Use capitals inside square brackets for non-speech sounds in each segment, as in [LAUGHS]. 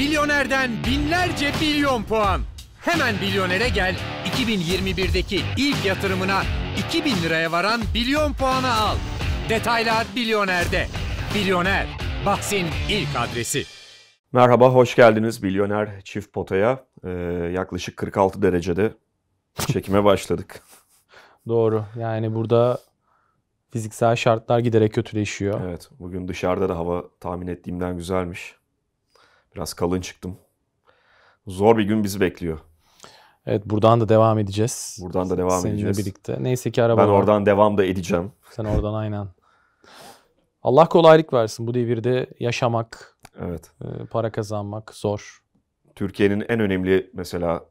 Milyonerden binlerce milyon puan. Hemen Bilyoner'e gel 2021'deki ilk yatırımına 2000 liraya varan milyon puanı al. Detaylar Bilyoner'de. Bilyoner, bahsin ilk adresi. Merhaba, hoş geldiniz Bilyoner Çift Pota'ya. Ee, yaklaşık 46 derecede çekime başladık. [LAUGHS] Doğru, yani burada fiziksel şartlar giderek kötüleşiyor. Evet, bugün dışarıda da hava tahmin ettiğimden güzelmiş. Biraz kalın çıktım. Zor bir gün bizi bekliyor. Evet buradan da devam edeceğiz. Buradan da devam Seninle edeceğiz. birlikte. Neyse ki araba Ben var. oradan devam da edeceğim. Sen oradan aynen. Allah kolaylık versin. Bu devirde yaşamak, evet. E, para kazanmak zor. Türkiye'nin en önemli mesela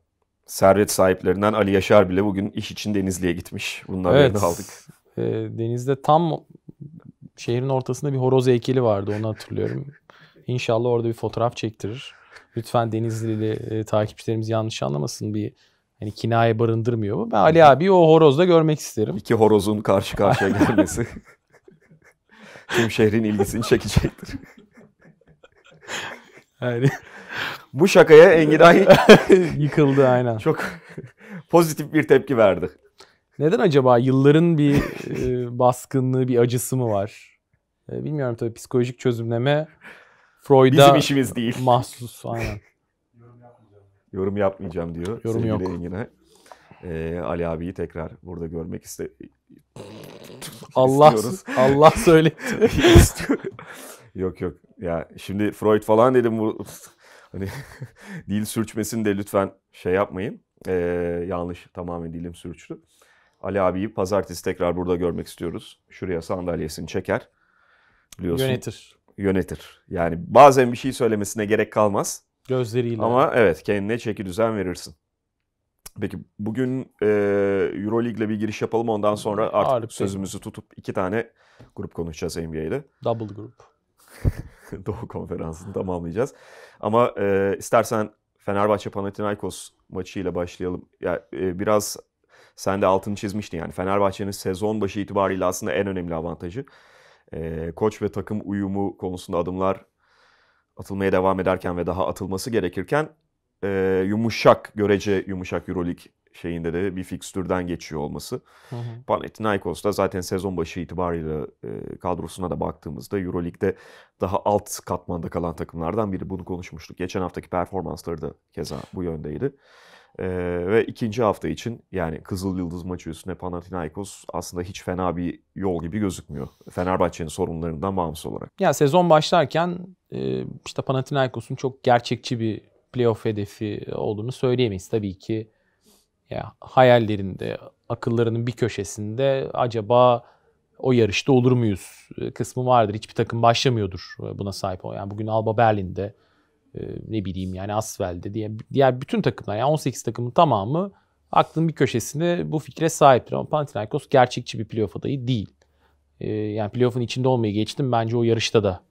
servet sahiplerinden Ali Yaşar bile bugün iş için Denizli'ye gitmiş. bunlar evet. haberini aldık. E, denizde tam şehrin ortasında bir horoz heykeli vardı onu hatırlıyorum. İnşallah orada bir fotoğraf çektirir. Lütfen Denizlili e, takipçilerimiz yanlış anlamasın bir hani kinaye barındırmıyor bu. Ben Ali abi o horozda görmek isterim. İki horozun karşı karşıya [LAUGHS] gelmesi tüm şehrin ilgisini çekecektir. Yani bu şakaya Engiray [LAUGHS] yıkıldı aynen. Çok pozitif bir tepki verdi. Neden acaba yılların bir e, baskınlığı, bir acısı mı var? E, bilmiyorum tabii psikolojik çözümleme Freud'a Bizim işimiz değil. mahsus aynen. Yorum yapmayacağım diyor. Yorum Sevgili yok. Engin'e. Ee, Ali abiyi tekrar burada görmek iste Allah istiyoruz. [LAUGHS] Allah söyle. [LAUGHS] yok yok. Ya şimdi Freud falan dedim bu hani [LAUGHS] dil sürçmesini de lütfen şey yapmayın. Ee, yanlış tamamen dilim sürçtü. Ali abiyi pazartesi tekrar burada görmek istiyoruz. Şuraya sandalyesini çeker. Biliyorsun. Yönetir yönetir. Yani bazen bir şey söylemesine gerek kalmaz. Gözleriyle. Ama evet kendine çeki düzen verirsin. Peki bugün e, Euroleague'le bir giriş yapalım ondan sonra artık Ağırlık sözümüzü değil. tutup iki tane grup konuşacağız NBA'de. Double grup. [LAUGHS] Doğu konferansını tamamlayacağız. Ama e, istersen Fenerbahçe Panathinaikos maçıyla başlayalım. Ya e, biraz sen de altını çizmiştin yani Fenerbahçe'nin sezon başı itibariyle aslında en önemli avantajı e, koç ve takım uyumu konusunda adımlar atılmaya devam ederken ve daha atılması gerekirken e, yumuşak, görece yumuşak Euroleague şeyinde de bir fikstürden geçiyor olması. Hı hı. Panathinaikos da zaten sezon başı itibariyle e, kadrosuna da baktığımızda Euroleague'de daha alt katmanda kalan takımlardan biri. Bunu konuşmuştuk. Geçen haftaki performansları da keza bu yöndeydi. Ee, ve ikinci hafta için yani Kızıl Yıldız maçı üstüne Panathinaikos aslında hiç fena bir yol gibi gözükmüyor. Fenerbahçe'nin sorunlarından bağımsız olarak. Ya sezon başlarken işte Panathinaikos'un çok gerçekçi bir playoff hedefi olduğunu söyleyemeyiz. Tabii ki ya hayallerinde, akıllarının bir köşesinde acaba o yarışta olur muyuz kısmı vardır. Hiçbir takım başlamıyordur buna sahip. o. Yani bugün Alba Berlin'de ee, ne bileyim yani Asfel'de diye diğer bütün takımlar yani 18 takımın tamamı aklın bir köşesinde bu fikre sahiptir. Ama Panathinaikos gerçekçi bir playoff adayı değil. Ee, yani playoff'un içinde olmayı geçtim bence o yarışta da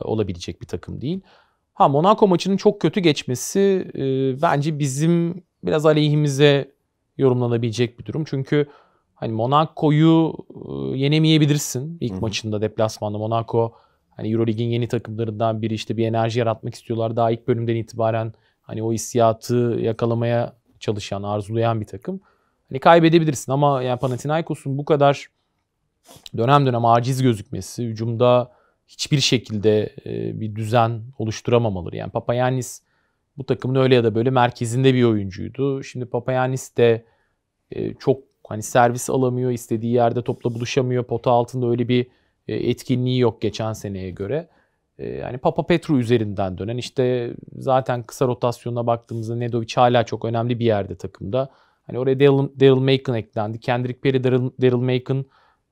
e, olabilecek bir takım değil. Ha Monaco maçının çok kötü geçmesi e, bence bizim biraz aleyhimize yorumlanabilecek bir durum. Çünkü hani Monaco'yu e, yenemeyebilirsin ilk Hı-hı. maçında deplasmanda Monaco Hani Euroleague'in yeni takımlarından biri işte bir enerji yaratmak istiyorlar. Daha ilk bölümden itibaren hani o hissiyatı yakalamaya çalışan, arzulayan bir takım. Hani kaybedebilirsin ama yani Panathinaikos'un bu kadar dönem dönem aciz gözükmesi, hücumda hiçbir şekilde e, bir düzen oluşturamamaları. Yani Papayannis bu takımın öyle ya da böyle merkezinde bir oyuncuydu. Şimdi Papayannis de e, çok hani servis alamıyor, istediği yerde topla buluşamıyor. Pota altında öyle bir e, etkinliği yok geçen seneye göre. E, yani Papa Petro üzerinden dönen işte zaten kısa rotasyona baktığımızda Nedovic hala çok önemli bir yerde takımda. Hani oraya Daryl, Daryl Macon eklendi. Kendrick Perry, Daryl, Daryl Macon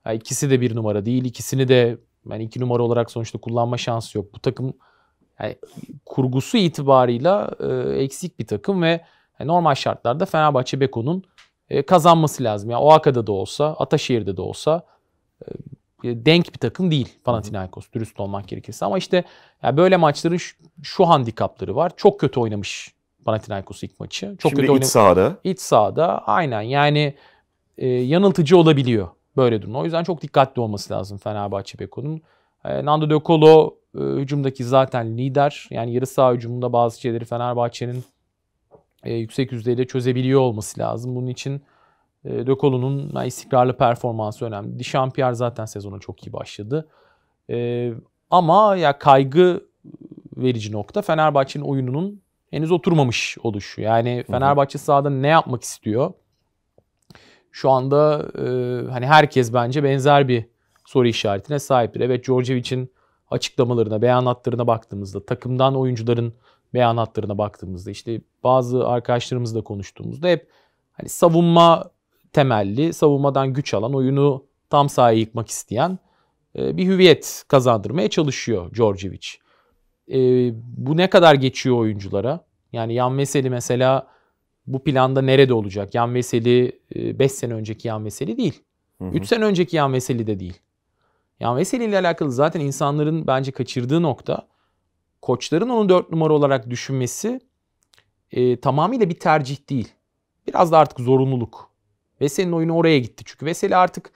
yani ikisi de bir numara değil. İkisini de yani iki numara olarak sonuçta kullanma şansı yok. Bu takım yani kurgusu itibarıyla e, eksik bir takım ve yani normal şartlarda Fenerbahçe Beko'nun e, kazanması lazım. Yani Oaka'da da olsa, Ataşehir'de de olsa e, e, denk bir takım değil Panathinaikos dürüst olmak gerekirse. Ama işte yani böyle maçların şu, şu handikapları var. Çok kötü oynamış Panathinaikos ilk maçı. Çok Şimdi kötü iç oynamış. sahada. İç sahada aynen yani e, yanıltıcı olabiliyor böyle durum. O yüzden çok dikkatli olması lazım Fenerbahçe Beko'nun. E, Nando De Colo e, hücumdaki zaten lider. Yani yarı saha hücumunda bazı şeyleri Fenerbahçe'nin e, yüksek yüzdeyle çözebiliyor olması lazım. Bunun için e, De Colo'nun istikrarlı performansı önemli. Dişampiyer zaten sezona çok iyi başladı. Ee, ama ya kaygı verici nokta Fenerbahçe'nin oyununun henüz oturmamış oluşu. Yani Fenerbahçe sahada ne yapmak istiyor? Şu anda e, hani herkes bence benzer bir soru işaretine sahiptir. Evet Djordjevic'in açıklamalarına, beyanatlarına baktığımızda, takımdan oyuncuların beyanatlarına baktığımızda, işte bazı arkadaşlarımızla konuştuğumuzda hep hani savunma temelli, savunmadan güç alan, oyunu tam sahaya yıkmak isteyen e, bir hüviyet kazandırmaya çalışıyor Djordjevic. E, bu ne kadar geçiyor oyunculara? Yani Yan Veseli mesela bu planda nerede olacak? Yan Veseli 5 e, sene önceki Yan Veseli değil. 3 sene önceki Yan Veseli de değil. Yan Veseli ile alakalı zaten insanların bence kaçırdığı nokta koçların onu 4 numara olarak düşünmesi e, tamamıyla bir tercih değil. Biraz da artık zorunluluk. Veseli'nin oyunu oraya gitti. Çünkü Veseli artık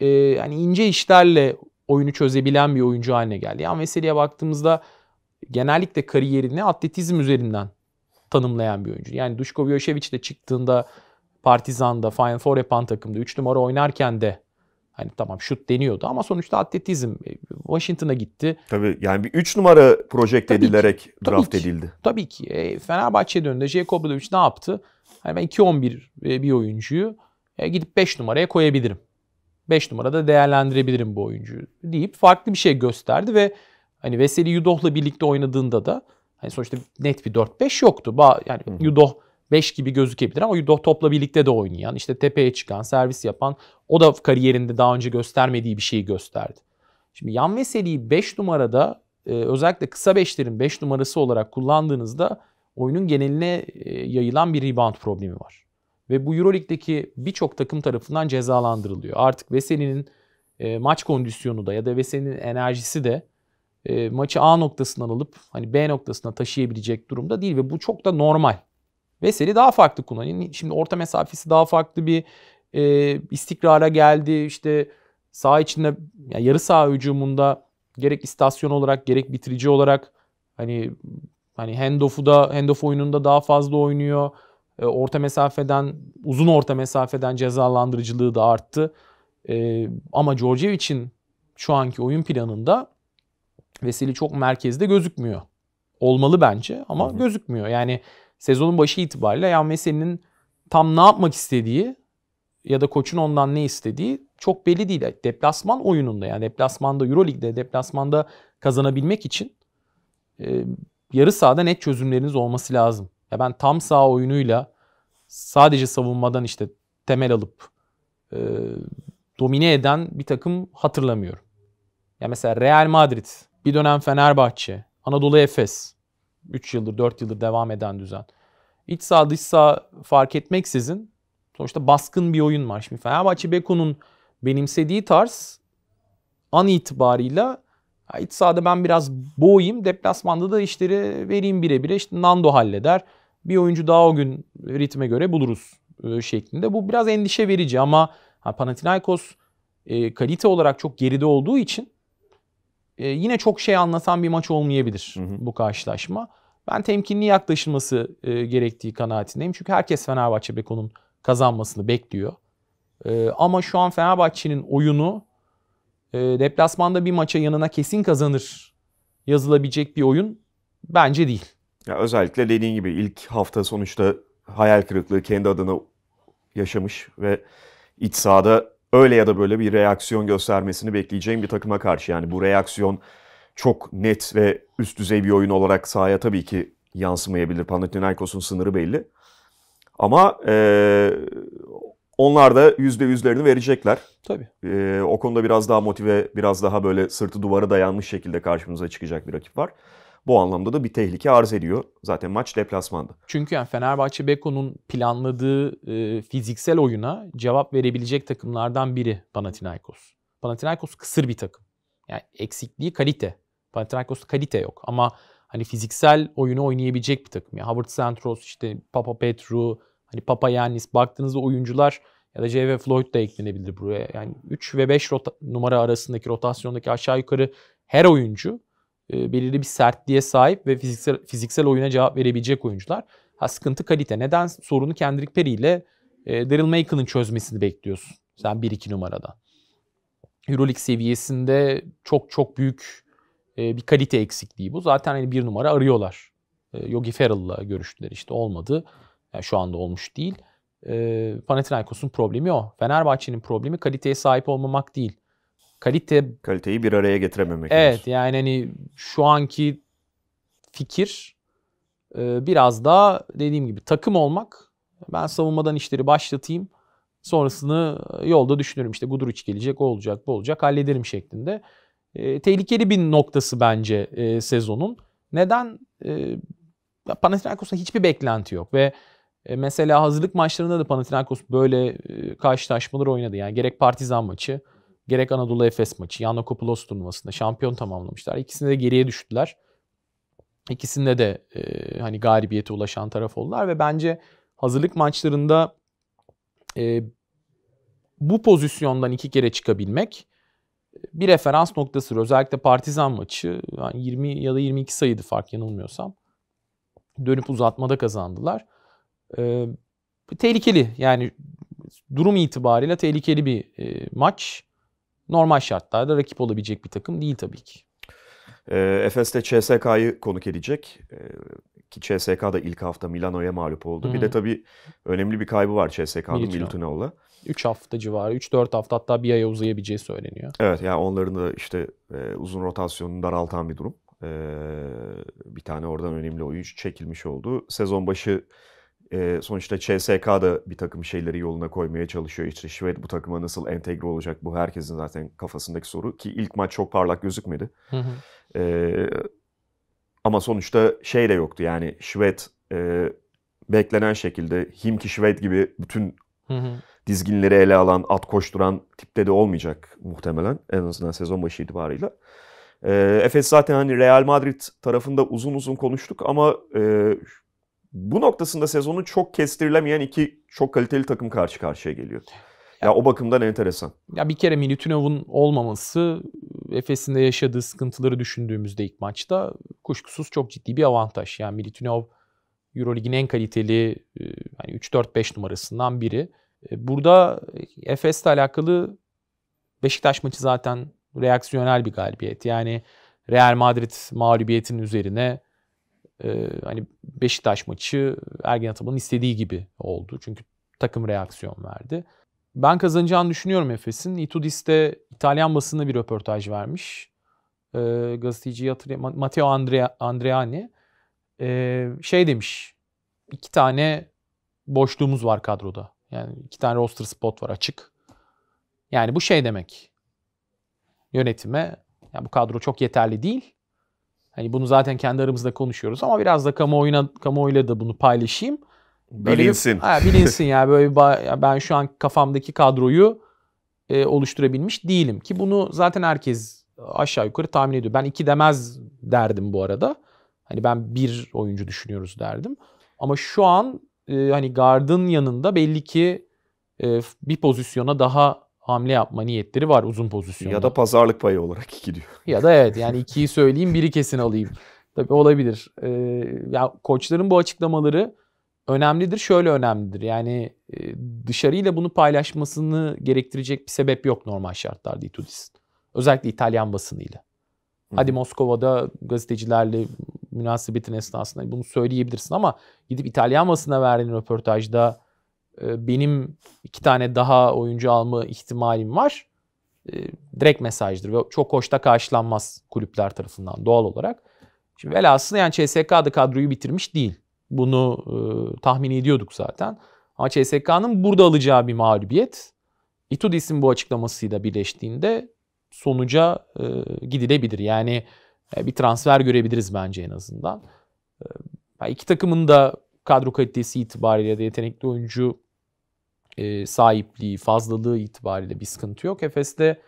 e, yani ince işlerle oyunu çözebilen bir oyuncu haline geldi. Yani Veseli'ye baktığımızda genellikle kariyerini atletizm üzerinden tanımlayan bir oyuncu. Yani Duško Vjošević de çıktığında Partizan'da, Final Four yapan takımda 3 numara oynarken de hani tamam şut deniyordu ama sonuçta atletizm e, Washington'a gitti. Tabii yani bir 3 numara projekte edilerek ki, draft tabii edildi. Ki, tabii ki. E, Fenerbahçe'ye döndüğünde Jacob ne yaptı? Hani ben 2-11 e, bir oyuncuyu e, gidip 5 numaraya koyabilirim. 5 numarada değerlendirebilirim bu oyuncuyu deyip farklı bir şey gösterdi ve hani Veseli Yudoh'la birlikte oynadığında da hani sonuçta net bir 4-5 yoktu. Ba yani Hı -hı. Yudoh 5 gibi gözükebilir ama Yudoh topla birlikte de oynayan, işte tepeye çıkan, servis yapan o da kariyerinde daha önce göstermediği bir şeyi gösterdi. Şimdi yan Veseli'yi 5 numarada e, özellikle kısa 5'lerin 5 beş numarası olarak kullandığınızda oyunun geneline e, yayılan bir rebound problemi var ve bu Euroleague'deki birçok takım tarafından cezalandırılıyor. Artık Veseli'nin e, maç kondisyonu da ya da Veseli'nin enerjisi de e, maçı A noktasından alıp hani B noktasına taşıyabilecek durumda değil ve bu çok da normal. Veseli daha farklı kullanıyor. Hani şimdi orta mesafesi daha farklı bir e, istikrara geldi. İşte sağ içinde yani yarı sağ hücumunda gerek istasyon olarak gerek bitirici olarak hani hani handoff'u da handoff oyununda daha fazla oynuyor. E, orta mesafeden, uzun orta mesafeden cezalandırıcılığı da arttı. E, ama ama için şu anki oyun planında Veseli çok merkezde gözükmüyor. Olmalı bence ama Hı-hı. gözükmüyor. Yani sezonun başı itibariyle ya Veseli'nin tam ne yapmak istediği ya da koçun ondan ne istediği çok belli değil. Deplasman oyununda yani deplasmanda Euroleague'de deplasmanda kazanabilmek için e, yarı sahada net çözümleriniz olması lazım. Ya ben tam sağ oyunuyla sadece savunmadan işte temel alıp e, domine eden bir takım hatırlamıyorum. Ya mesela Real Madrid, bir dönem Fenerbahçe, Anadolu Efes 3 yıldır 4 yıldır devam eden düzen. İç sağ dış sağ fark etmeksizin sonuçta baskın bir oyun var. Şimdi Fenerbahçe Beko'nun benimsediği tarz an itibarıyla iç sahada ben biraz boğayım, deplasmanda da işleri vereyim birebir. İşte Nando halleder bir oyuncu daha o gün ritme göre buluruz e, şeklinde. Bu biraz endişe verici ama Panathinaikos e, kalite olarak çok geride olduğu için e, yine çok şey anlatan bir maç olmayabilir hı hı. bu karşılaşma. Ben temkinli yaklaşılması e, gerektiği kanaatindeyim. Çünkü herkes Fenerbahçe Beko'nun kazanmasını bekliyor. ama şu an Fenerbahçe'nin oyunu e, deplasmanda bir maça yanına kesin kazanır yazılabilecek bir oyun bence değil. Ya özellikle dediğin gibi ilk hafta sonuçta hayal kırıklığı kendi adına yaşamış ve iç sahada öyle ya da böyle bir reaksiyon göstermesini bekleyeceğim bir takıma karşı. Yani bu reaksiyon çok net ve üst düzey bir oyun olarak sahaya tabii ki yansımayabilir. Panathinaikos'un sınırı belli. Ama e, onlar da yüzde yüzlerini verecekler. Tabii. E, o konuda biraz daha motive, biraz daha böyle sırtı duvara dayanmış şekilde karşımıza çıkacak bir rakip var. Bu anlamda da bir tehlike arz ediyor. Zaten maç deplasmandı. Çünkü yani Fenerbahçe Beko'nun planladığı e, fiziksel oyuna cevap verebilecek takımlardan biri Panathinaikos. Panathinaikos kısır bir takım. Yani eksikliği kalite. Panathinaikos kalite yok ama hani fiziksel oyunu oynayabilecek bir takım. Yani Howard Santros, işte Papa Petru, hani Papa Yannis baktığınızda oyuncular ya da J.V. Floyd da eklenebilir buraya. Yani 3 ve 5 numara arasındaki rotasyondaki aşağı yukarı her oyuncu e, belirli bir sertliğe sahip ve fiziksel, fiziksel oyuna cevap verebilecek oyuncular. Ha sıkıntı kalite. Neden sorunu Kendrick Perry ile e, Daryl Macon'ın çözmesini bekliyorsun? Sen 1-2 numarada. Euroleague seviyesinde çok çok büyük e, bir kalite eksikliği bu. Zaten hani bir numara arıyorlar. E, Yogi Ferrell'la görüştüler işte olmadı. Yani şu anda olmuş değil. E, Panathinaikos'un problemi o. Fenerbahçe'nin problemi kaliteye sahip olmamak değil kalite... Kaliteyi bir araya getirememek. Evet diyorsun. yani hani şu anki fikir e, biraz daha dediğim gibi takım olmak. Ben savunmadan işleri başlatayım. Sonrasını e, yolda düşünürüm işte Guduric gelecek, o olacak, bu olacak hallederim şeklinde. E, tehlikeli bir noktası bence e, sezonun. Neden? E, Panathinaikos'ta hiçbir beklenti yok ve e, mesela hazırlık maçlarında da Panathinaikos böyle e, karşılaşmalar oynadı. Yani gerek Partizan maçı, gerek Anadolu Efes maçı, Yannakopoulos turnuvasında şampiyon tamamlamışlar. İkisinde de geriye düştüler. İkisinde de e, hani galibiyete ulaşan taraf oldular ve bence hazırlık maçlarında e, bu pozisyondan iki kere çıkabilmek e, bir referans noktası. Özellikle Partizan maçı yani 20 ya da 22 sayıydı fark yanılmıyorsam. Dönüp uzatmada kazandılar. E, tehlikeli yani durum itibariyle tehlikeli bir e, maç normal şartlarda rakip olabilecek bir takım değil tabii ki. E, ee, Efes CSK'yı konuk edecek. E, ki CSK da ilk hafta Milano'ya mağlup oldu. Hı-hı. Bir de tabii önemli bir kaybı var CSK'nın Milutinoğlu'na. 3 hafta civarı, 3-4 hafta hatta bir aya uzayabileceği söyleniyor. Evet yani onların da işte e, uzun rotasyonunu daraltan bir durum. E, bir tane oradan önemli oyuncu çekilmiş oldu. Sezon başı e, sonuçta CSK da bir takım şeyleri yoluna koymaya çalışıyor. İşte Şved bu takıma nasıl entegre olacak bu herkesin zaten kafasındaki soru. Ki ilk maç çok parlak gözükmedi. Hı hı. E, ama sonuçta şey de yoktu yani Şved e, beklenen şekilde Himki Şved gibi bütün hı hı. dizginleri ele alan, at koşturan tipte de olmayacak muhtemelen. En azından sezon başı itibarıyla. E, Efes zaten hani Real Madrid tarafında uzun uzun konuştuk ama e, bu noktasında sezonu çok kestirilemeyen iki çok kaliteli takım karşı karşıya geliyor. Ya, ya o bakımdan enteresan. Ya bir kere Milutinov'un olmaması Efes'in de yaşadığı sıkıntıları düşündüğümüzde ilk maçta kuşkusuz çok ciddi bir avantaj. Yani Milutinov EuroLeague'in en kaliteli yani e, 3-4-5 numarasından biri. E, burada Efes'le alakalı Beşiktaş maçı zaten reaksiyonel bir galibiyet. Yani Real Madrid mağlubiyetinin üzerine ee, hani Beşiktaş maçı Ergen Ataman'ın istediği gibi oldu. Çünkü takım reaksiyon verdi. Ben kazanacağını düşünüyorum Efes'in. Itudis'te İtalyan basına bir röportaj vermiş. E, ee, gazeteci hatırlayam- Matteo Andrea, Andreani e, şey demiş. İki tane boşluğumuz var kadroda. Yani iki tane roster spot var açık. Yani bu şey demek. Yönetime yani bu kadro çok yeterli değil. Hani bunu zaten kendi aramızda konuşuyoruz ama biraz da kamuoyuna kamuoyuyla da bunu paylaşayım. bilinsin. Bir, ha, bilinsin ya böyle ben şu an kafamdaki kadroyu e, oluşturabilmiş değilim ki bunu zaten herkes aşağı yukarı tahmin ediyor. Ben iki demez derdim bu arada. Hani ben bir oyuncu düşünüyoruz derdim. Ama şu an e, hani Gard'ın yanında belli ki e, bir pozisyona daha hamle yapma niyetleri var uzun pozisyon. Ya da pazarlık payı olarak [LAUGHS] iki diyor. Ya da evet yani ikiyi söyleyeyim biri kesin alayım. Tabii olabilir. Ee, ya koçların bu açıklamaları önemlidir. Şöyle önemlidir. Yani e, dışarıyla bunu paylaşmasını gerektirecek bir sebep yok normal şartlarda Itudis'in. Özellikle İtalyan basınıyla. Hadi Moskova'da gazetecilerle münasebetin esnasında bunu söyleyebilirsin ama gidip İtalyan basına verdiğin röportajda ee, benim iki tane daha oyuncu alma ihtimalim var. Ee, direkt mesajdır ve çok hoşta karşılanmaz kulüpler tarafından doğal olarak. Şimdi velhasıl yani CSK'da kadroyu bitirmiş değil. Bunu e, tahmin ediyorduk zaten. Ama CSK'nın burada alacağı bir mağlubiyet Itudis'in bu açıklamasıyla birleştiğinde sonuca e, gidilebilir. Yani e, bir transfer görebiliriz bence en azından. İki takımın da kadro kalitesi itibariyle de yetenekli oyuncu e, sahipliği, fazlalığı itibariyle bir sıkıntı yok. Efes'te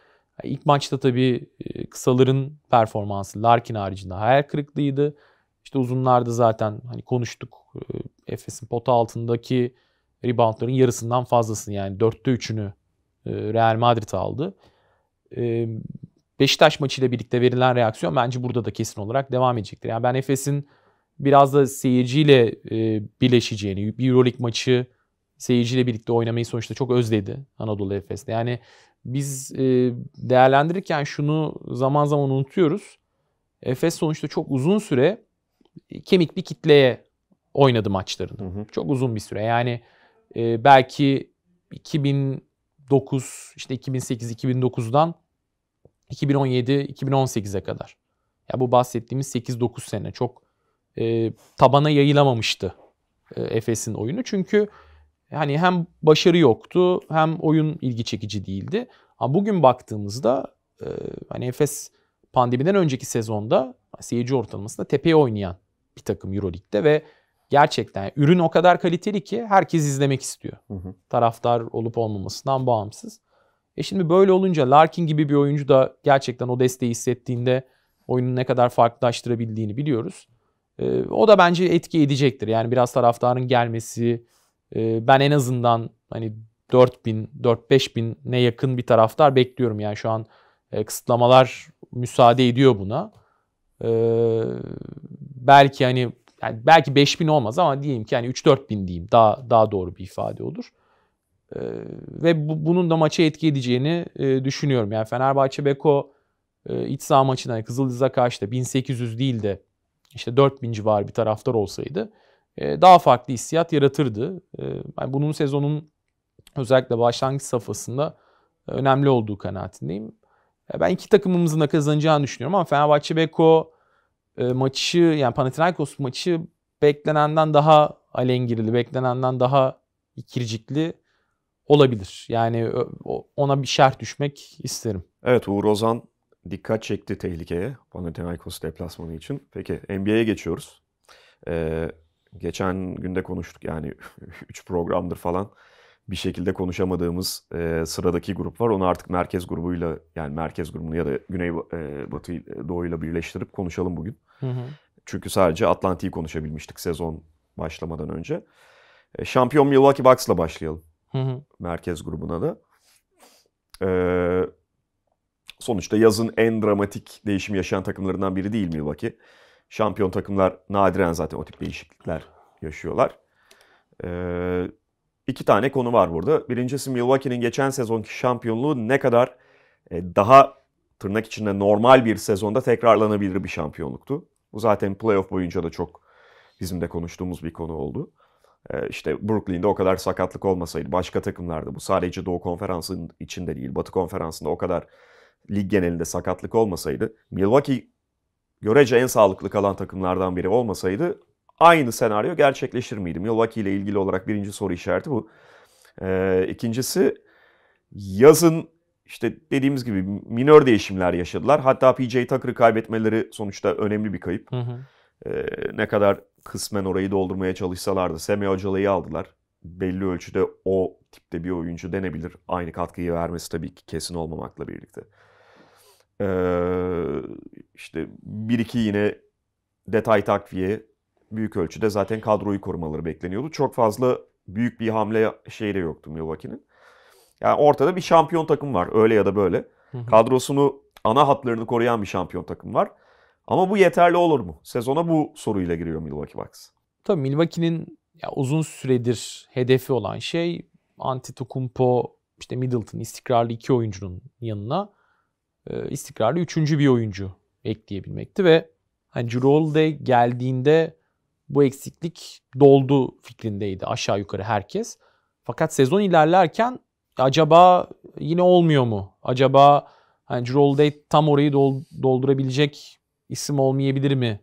ilk maçta tabii e, kısaların performansı Larkin haricinde hayal kırıklığıydı. İşte uzunlarda zaten hani konuştuk e, Efes'in pota altındaki reboundların yarısından fazlasını yani dörtte üçünü e, Real Madrid aldı. Beşiktaş maçıyla birlikte verilen reaksiyon bence burada da kesin olarak devam edecektir. Yani ben Efes'in biraz da seyirciyle bileşeceğini, bir Euroleague maçı seyirciyle birlikte oynamayı sonuçta çok özledi Anadolu Efes'te. Yani biz e, değerlendirirken şunu zaman zaman unutuyoruz. Efes sonuçta çok uzun süre e, kemik bir kitleye oynadı maçlarını. Hı hı. Çok uzun bir süre. Yani e, belki 2009 işte 2008 2009'dan 2017 2018'e kadar. Ya bu bahsettiğimiz 8-9 sene çok e, tabana yayılamamıştı e, Efes'in oyunu. Çünkü hani hem başarı yoktu hem oyun ilgi çekici değildi. Ama bugün baktığımızda e, hani Efes pandemiden önceki sezonda seyirci ortalamasında tepeye oynayan bir takım Euroleague'de ve gerçekten ürün o kadar kaliteli ki herkes izlemek istiyor. Hı hı. Taraftar olup olmamasından bağımsız. E şimdi böyle olunca Larkin gibi bir oyuncu da gerçekten o desteği hissettiğinde oyunu ne kadar farklılaştırabildiğini biliyoruz. E, o da bence etki edecektir. Yani biraz taraftarın gelmesi, e, ben en azından hani 4000, 4-5 bine yakın bir taraftar bekliyorum. Yani şu an e, kısıtlamalar müsaade ediyor buna. E, belki hani yani belki 5000 olmaz ama diyeyim ki hani 3-4 bin diyeyim daha daha doğru bir ifade olur. E, ve bu, bunun da maça etki edeceğini e, düşünüyorum. Yani Fenerbahçe Beko e, iç saha maçına yani Kızıldız'a karşı da 1800 değil de işte 4000 civarı bir taraftar olsaydı e, daha farklı hissiyat yaratırdı. E, yani bunun sezonun özellikle başlangıç safhasında önemli olduğu kanaatindeyim. E, ben iki takımımızın da kazanacağını düşünüyorum ama Fenerbahçe Beko maçı yani Panathinaikos maçı beklenenden daha alengirli, beklenenden daha ikircikli olabilir. Yani ona bir şart düşmek isterim. Evet Uğur Ozan dikkat çekti tehlikeye Panathinaikos deplasmanı için. Peki NBA'ye geçiyoruz. Ee, geçen günde konuştuk yani 3 [LAUGHS] programdır falan bir şekilde konuşamadığımız e, sıradaki grup var. Onu artık merkez grubuyla yani merkez grubunu ya da Güney e, Batı e, Doğu'yla birleştirip konuşalım bugün. Hı hı. Çünkü sadece Atlantik'i konuşabilmiştik sezon başlamadan önce. E, şampiyon Milwaukee Bucks'la başlayalım. Hı hı. Merkez grubuna da. E, sonuçta yazın en dramatik değişim yaşayan takımlarından biri değil Milwaukee. Şampiyon takımlar nadiren zaten o tip değişiklikler yaşıyorlar. Ee, iki tane konu var burada. Birincisi Milwaukee'nin geçen sezonki şampiyonluğu ne kadar e, daha tırnak içinde normal bir sezonda tekrarlanabilir bir şampiyonluktu. Bu zaten playoff boyunca da çok bizim de konuştuğumuz bir konu oldu. Ee, işte Brooklyn'de o kadar sakatlık olmasaydı başka takımlarda bu sadece Doğu Konferansı'nın içinde değil Batı Konferansı'nda o kadar lig genelinde sakatlık olmasaydı Milwaukee görece en sağlıklı kalan takımlardan biri olmasaydı aynı senaryo gerçekleşir miydi? Milwaukee ile ilgili olarak birinci soru işareti bu. Ee, ikincisi yazın işte dediğimiz gibi minör değişimler yaşadılar. Hatta PJ Tucker'ı kaybetmeleri sonuçta önemli bir kayıp. Hı hı. Ee, ne kadar kısmen orayı doldurmaya çalışsalardı. Semi Ocalay'ı aldılar. Belli ölçüde o tipte bir oyuncu denebilir. Aynı katkıyı vermesi tabii ki kesin olmamakla birlikte. Ee, işte bir iki yine detay takviye büyük ölçüde zaten kadroyu korumaları bekleniyordu. Çok fazla büyük bir hamle şeyi de yoktu Milwaukee'nin. Yani ortada bir şampiyon takım var öyle ya da böyle. Kadrosunu ana hatlarını koruyan bir şampiyon takım var. Ama bu yeterli olur mu? Sezona bu soruyla giriyor Milwaukee Bucks. Tabii Milwaukee'nin uzun süredir hedefi olan şey Antetokounmpo, işte Middleton istikrarlı iki oyuncunun yanına e, istikrarlı üçüncü bir oyuncu ekleyebilmekti ve hani Cirol geldiğinde bu eksiklik doldu fikrindeydi aşağı yukarı herkes. Fakat sezon ilerlerken acaba yine olmuyor mu? Acaba hani Cirol Day tam orayı doldurabilecek isim olmayabilir mi?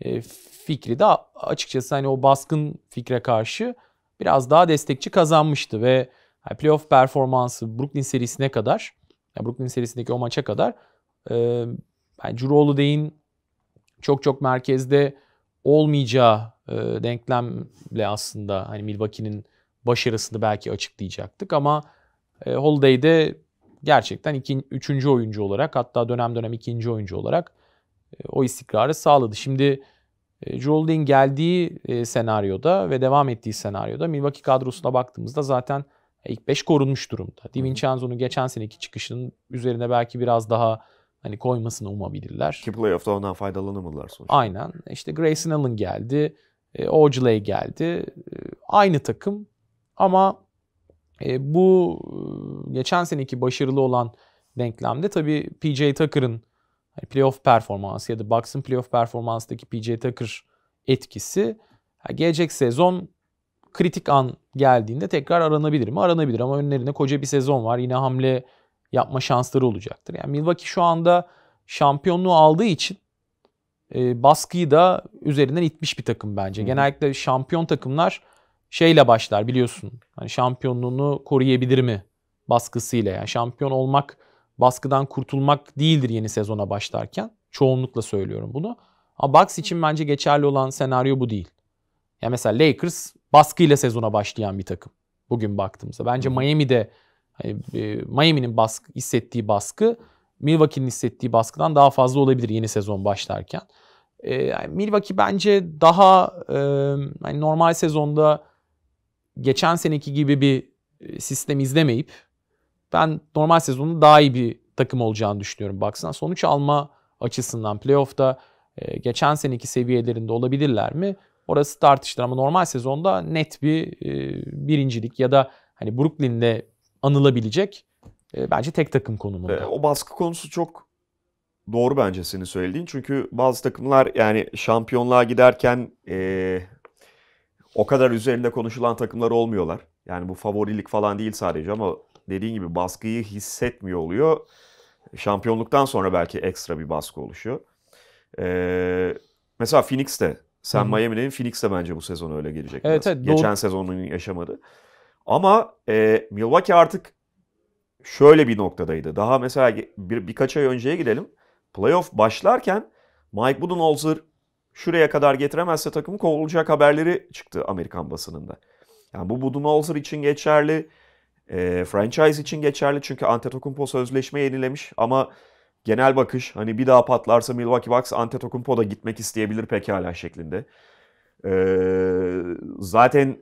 E, fikri de açıkçası hani o baskın fikre karşı biraz daha destekçi kazanmıştı ve playoff performansı Brooklyn serisine kadar yani Brooklyn serisindeki o maça kadar e, yani Curoğlu Dey'in çok çok merkezde olmayacağı e, denklemle aslında hani Milwaukee'nin başarısını belki açıklayacaktık ama e, Holiday'de gerçekten iki, üçüncü oyuncu olarak hatta dönem dönem ikinci oyuncu olarak e, o istikrarı sağladı. Şimdi e, geldiği senaryoda ve devam ettiği senaryoda Milwaukee kadrosuna baktığımızda zaten ilk 5 korunmuş durumda. Hı. DiVincenzo'nun geçen seneki çıkışının üzerine belki biraz daha hani koymasını umabilirler. Ki playoff'ta ondan faydalanamadılar sonuçta. Aynen. İşte Grayson Allen geldi. E, Ogilvy geldi. E, aynı takım ama e, bu e, geçen seneki başarılı olan denklemde tabii PJ Tucker'ın hani playoff performansı ya da Bucks'ın playoff performansındaki PJ Tucker etkisi gelecek sezon kritik an geldiğinde tekrar aranabilir mi? Aranabilir ama önlerinde koca bir sezon var. Yine hamle yapma şansları olacaktır. Yani Milwaukee şu anda şampiyonluğu aldığı için e, baskıyı da üzerinden itmiş bir takım bence. Hı. Genellikle şampiyon takımlar şeyle başlar biliyorsun. Hani şampiyonluğunu koruyabilir mi baskısıyla. Yani şampiyon olmak baskıdan kurtulmak değildir yeni sezona başlarken. Çoğunlukla söylüyorum bunu. Ama Bucks için bence geçerli olan senaryo bu değil. Ya mesela Lakers baskıyla sezona başlayan bir takım. Bugün baktığımızda. Bence Miami'de hani, e, Miami'nin baskı, hissettiği baskı Milwaukee'nin hissettiği baskıdan daha fazla olabilir yeni sezon başlarken. E, yani Milwaukee bence daha e, hani normal sezonda geçen seneki gibi bir e, sistem izlemeyip ben normal sezonun daha iyi bir takım olacağını düşünüyorum Baksana Sonuç alma açısından playoff'ta e, geçen seneki seviyelerinde olabilirler mi? Orası tartışılır ama normal sezonda net bir e, birincilik ya da hani Brooklyn'de anılabilecek e, bence tek takım konumunda. E, o baskı konusu çok doğru bence senin söylediğin. Çünkü bazı takımlar yani şampiyonluğa giderken e, o kadar üzerinde konuşulan takımlar olmuyorlar. Yani bu favorilik falan değil sadece ama dediğin gibi baskıyı hissetmiyor oluyor. Şampiyonluktan sonra belki ekstra bir baskı oluşuyor. Ee, mesela Phoenix'te sen Miami'nin Phoenix'e bence bu sezon öyle gelecek. Evet, biraz. evet, Geçen doğru. sezonunu yaşamadı. Ama e, Milwaukee artık şöyle bir noktadaydı. Daha mesela bir, birkaç ay önceye gidelim. Playoff başlarken Mike Budenholzer şuraya kadar getiremezse takımı kovulacak haberleri çıktı Amerikan basınında. Yani bu Budenholzer için geçerli, e, franchise için geçerli. Çünkü Antetokounmpo sözleşme yenilemiş ama genel bakış hani bir daha patlarsa Milwaukee Bucks Antetokounmpo da gitmek isteyebilir pekala şeklinde. Ee, zaten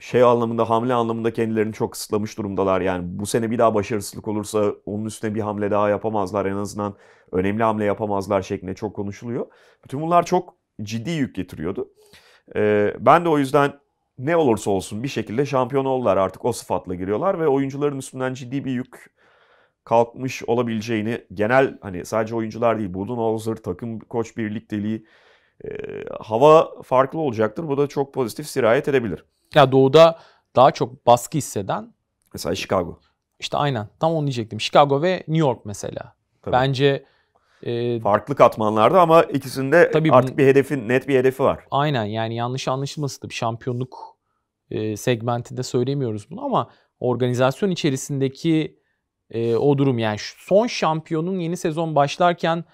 şey anlamında hamle anlamında kendilerini çok kısıtlamış durumdalar. Yani bu sene bir daha başarısızlık olursa onun üstüne bir hamle daha yapamazlar. En azından önemli hamle yapamazlar şeklinde çok konuşuluyor. Bütün bunlar çok ciddi yük getiriyordu. Ee, ben de o yüzden ne olursa olsun bir şekilde şampiyon oldular artık o sıfatla giriyorlar ve oyuncuların üstünden ciddi bir yük kalkmış olabileceğini genel hani sadece oyuncular değil Budenholzer, takım koç birlikteliği e, hava farklı olacaktır. Bu da çok pozitif sirayet edebilir. Ya doğuda daha çok baskı hisseden mesela Chicago. İşte aynen tam onu diyecektim. Chicago ve New York mesela. Tabii. Bence e, farklı katmanlarda ama ikisinde tabii artık bir hedefin net bir hedefi var. Aynen yani yanlış anlaşılması da bir şampiyonluk e, segmentinde söylemiyoruz bunu ama organizasyon içerisindeki e, o durum. Yani son şampiyonun yeni sezon başlarken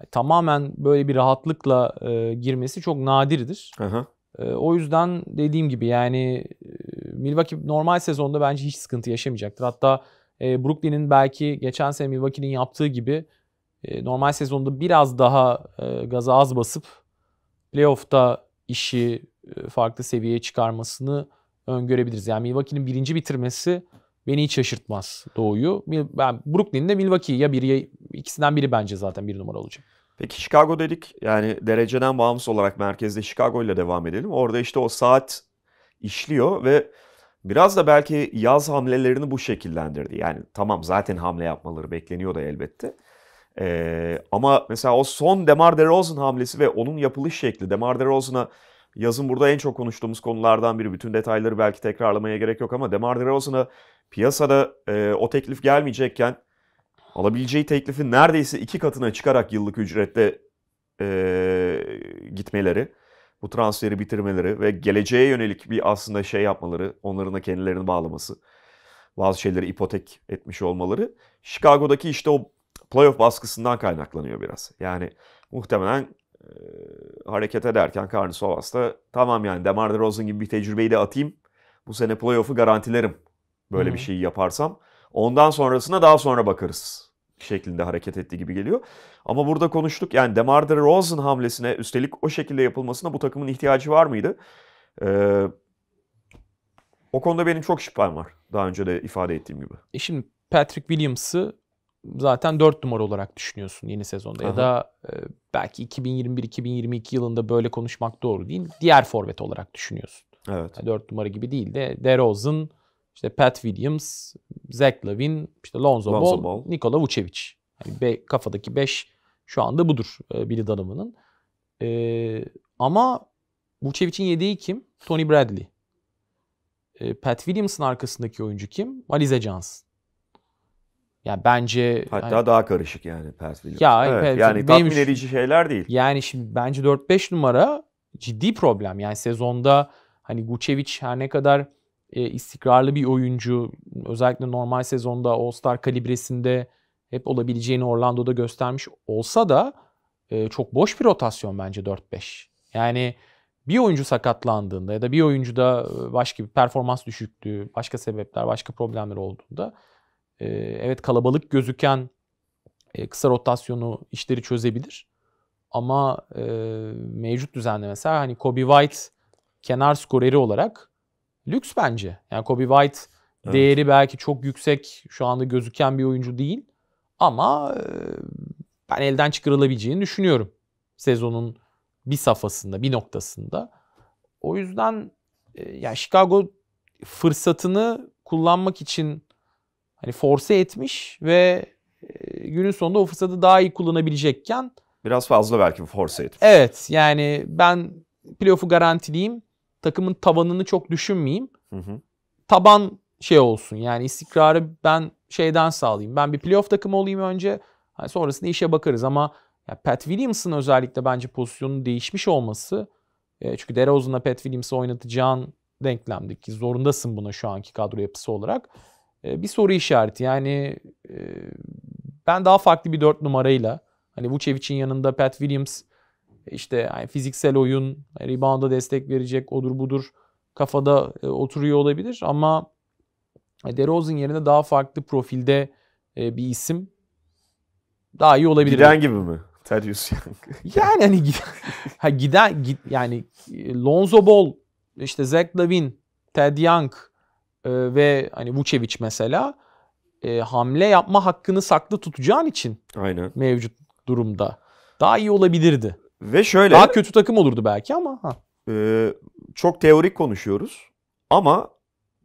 e, tamamen böyle bir rahatlıkla e, girmesi çok nadirdir. Aha. E, o yüzden dediğim gibi yani e, Milwaukee normal sezonda bence hiç sıkıntı yaşamayacaktır. Hatta e, Brooklyn'in belki geçen sene Milwaukee'nin yaptığı gibi e, normal sezonda biraz daha e, gaza az basıp playoff'ta işi e, farklı seviyeye çıkarmasını öngörebiliriz. Yani Milwaukee'nin birinci bitirmesi beni hiç şaşırtmaz Doğu'yu. Ben Brooklyn'de Milwaukee ya biri ikisinden biri bence zaten bir numara olacak. Peki Chicago dedik. Yani dereceden bağımsız olarak merkezde Chicago ile devam edelim. Orada işte o saat işliyor ve biraz da belki yaz hamlelerini bu şekillendirdi. Yani tamam zaten hamle yapmaları bekleniyor da elbette. Ee, ama mesela o son Demar DeRozan hamlesi ve onun yapılış şekli Demar DeRozan'a yazın burada en çok konuştuğumuz konulardan biri. Bütün detayları belki tekrarlamaya gerek yok ama DeMar DeRozan'a piyasada e, o teklif gelmeyecekken alabileceği teklifin neredeyse iki katına çıkarak yıllık ücrette e, gitmeleri, bu transferi bitirmeleri ve geleceğe yönelik bir aslında şey yapmaları, onların da kendilerini bağlaması, bazı şeyleri ipotek etmiş olmaları Chicago'daki işte o playoff baskısından kaynaklanıyor biraz. Yani muhtemelen e, hareket ederken Karni Sovas da tamam yani Demar DeRozan gibi bir tecrübeyi de atayım. Bu sene playoff'u garantilerim böyle Hı-hı. bir şeyi yaparsam. Ondan sonrasına daha sonra bakarız şeklinde hareket etti gibi geliyor. Ama burada konuştuk yani Demar DeRozan hamlesine üstelik o şekilde yapılmasına bu takımın ihtiyacı var mıydı? Ee, o konuda benim çok şüphem var. Daha önce de ifade ettiğim gibi. E şimdi Patrick Williams'ı zaten 4 numara olarak düşünüyorsun yeni sezonda. Aha. Ya da e, belki 2021-2022 yılında böyle konuşmak doğru değil. Diğer forvet olarak düşünüyorsun. Evet. Yani 4 numara gibi değil de DeRozan, işte Pat Williams, Zach Lavin, işte Lonzo, Lonzo Ball, Ball, Nikola Vucevic. Yani be, kafadaki 5 şu anda budur e, Billy Donovan'ın. E, ama Vucevic'in yediği kim? Tony Bradley. E, Pat Williams'ın arkasındaki oyuncu kim? Alize Johnson. Yani bence hatta hani, daha karışık yani Pers Williams. Ya evet, evet, yani tatmin edici şeyler değil. Yani şimdi bence 4-5 numara ciddi problem. Yani sezonda hani Gucevic her ne kadar e, istikrarlı bir oyuncu özellikle normal sezonda All-Star kalibresinde hep olabileceğini Orlando'da göstermiş olsa da e, çok boş bir rotasyon bence 4-5. Yani bir oyuncu sakatlandığında ya da bir oyuncuda e, başka bir performans düşüklüğü, başka sebepler, başka problemler olduğunda e, evet kalabalık gözüken e, kısa rotasyonu işleri çözebilir. Ama e, mevcut düzende mesela hani Kobe White kenar skoreri olarak lüks bence. Yani Kobe White evet. değeri belki çok yüksek şu anda gözüken bir oyuncu değil. Ama e, ben elden çıkarılabileceğini düşünüyorum. Sezonun bir safhasında, bir noktasında. O yüzden e, yani Chicago fırsatını kullanmak için hani force etmiş ve e, günün sonunda o fırsatı daha iyi kullanabilecekken biraz fazla belki force etmiş. Evet yani ben playoff'u garantileyim. Takımın tavanını çok düşünmeyeyim. Hı hı. Taban şey olsun yani istikrarı ben şeyden sağlayayım. Ben bir playoff takımı olayım önce. Hani sonrasında işe bakarız ama ya Pat Williams'ın özellikle bence pozisyonu değişmiş olması e, çünkü DeRozan'la Pat Williams'ı oynatacağın denklemdeki zorundasın buna şu anki kadro yapısı olarak. Ee, bir soru işareti. Yani e, ben daha farklı bir 4 numarayla hani Vucevic'in yanında Pat Williams e, işte yani fiziksel oyun, e, rebound'a destek verecek odur budur kafada oturuyor olabilir ama DeRozan yerine daha farklı profilde bir isim daha iyi olabilir. Giden gibi mi? Terius Young. [LAUGHS] yani hani giden, ha giden git, yani Lonzo Ball, işte Zach Lavin, Ted Young, ee, ve hani Vucevic mesela e, hamle yapma hakkını saklı tutacağın için Aynen. mevcut durumda daha iyi olabilirdi. Ve şöyle daha kötü takım olurdu belki ama ha. E, çok teorik konuşuyoruz ama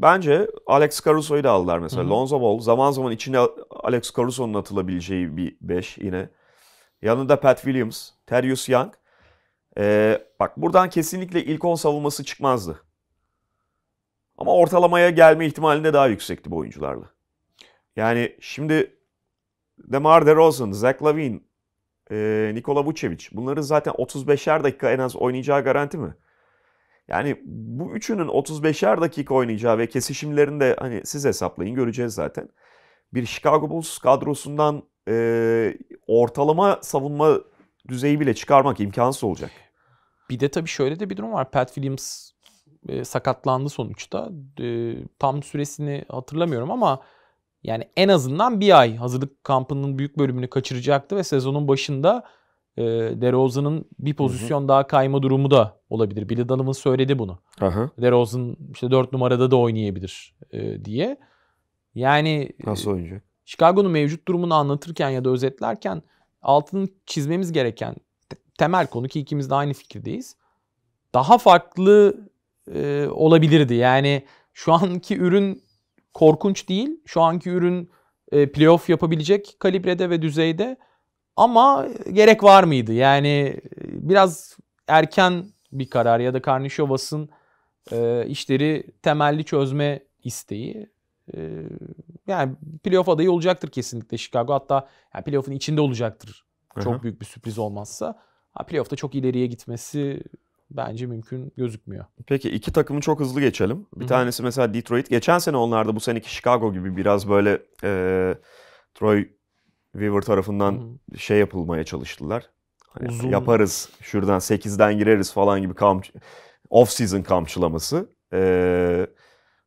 bence Alex Caruso'yu da aldılar mesela. hı Lonzo Ball zaman zaman içine Alex Caruso'nun atılabileceği bir 5 yine. Yanında Pat Williams, Terius Young. Ee, bak buradan kesinlikle ilk 10 savunması çıkmazdı. Ama ortalamaya gelme ihtimalinde daha yüksekti bu oyuncularla. Yani şimdi DeMar DeRozan, Zach Lavine, e, Nikola Vucevic bunların zaten 35'er dakika en az oynayacağı garanti mi? Yani bu üçünün 35'er dakika oynayacağı ve kesişimlerini de hani siz hesaplayın göreceğiz zaten. Bir Chicago Bulls kadrosundan e, ortalama savunma düzeyi bile çıkarmak imkansız olacak. Bir de tabii şöyle de bir durum var. Pat Williams e, sakatlandı sonuçta. E, tam süresini hatırlamıyorum ama yani en azından bir ay hazırlık kampının büyük bölümünü kaçıracaktı ve sezonun başında e, DeRozan'ın bir pozisyon hı hı. daha kayma durumu da olabilir. Billy Donovan söyledi bunu. Aha. DeRozan işte 4 numarada da oynayabilir e, diye. Yani nasıl e, oynayacak? Chicago'nun mevcut durumunu anlatırken ya da özetlerken altını çizmemiz gereken temel konu ki ikimiz de aynı fikirdeyiz. Daha farklı e, olabilirdi. Yani şu anki ürün korkunç değil. Şu anki ürün e, playoff yapabilecek kalibrede ve düzeyde. Ama gerek var mıydı? Yani e, biraz erken bir karar ya da Karnişovas'ın e, işleri temelli çözme isteği. E, yani playoff adayı olacaktır kesinlikle Chicago. Hatta yani playoff'un içinde olacaktır. Çok Hı-hı. büyük bir sürpriz olmazsa. Ha, playoff'ta çok ileriye gitmesi bence mümkün gözükmüyor. Peki iki takımı çok hızlı geçelim. Bir Hı-hı. tanesi mesela Detroit. Geçen sene onlarda bu seneki Chicago gibi biraz böyle e, Troy Weaver tarafından Hı-hı. şey yapılmaya çalıştılar. Hani Uzun. Yaparız şuradan 8'den gireriz falan gibi kamp off-season kamçılaması. E,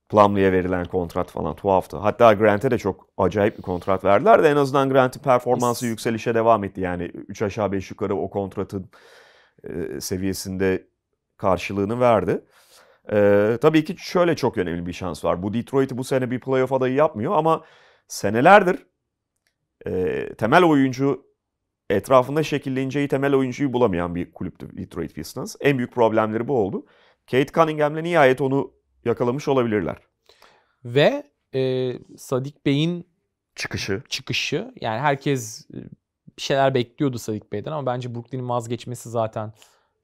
Plumlee'ye verilen kontrat falan tuhaftı. Hatta Grant'e de çok acayip bir kontrat verdiler de en azından Grant'in performansı yükselişe devam etti. Yani 3 aşağı 5 yukarı o kontratın e, seviyesinde karşılığını verdi. Ee, tabii ki şöyle çok önemli bir şans var. Bu Detroit'i bu sene bir playoff adayı yapmıyor ama senelerdir e, temel oyuncu etrafında şekilleneceği temel oyuncuyu bulamayan bir kulüptü Detroit Pistons. En büyük problemleri bu oldu. Kate Cunningham'le nihayet onu yakalamış olabilirler. Ve e, Sadik Bey'in çıkışı. Çıkışı. Yani herkes e, bir şeyler bekliyordu Sadik Bey'den ama bence Brooklyn'in vazgeçmesi zaten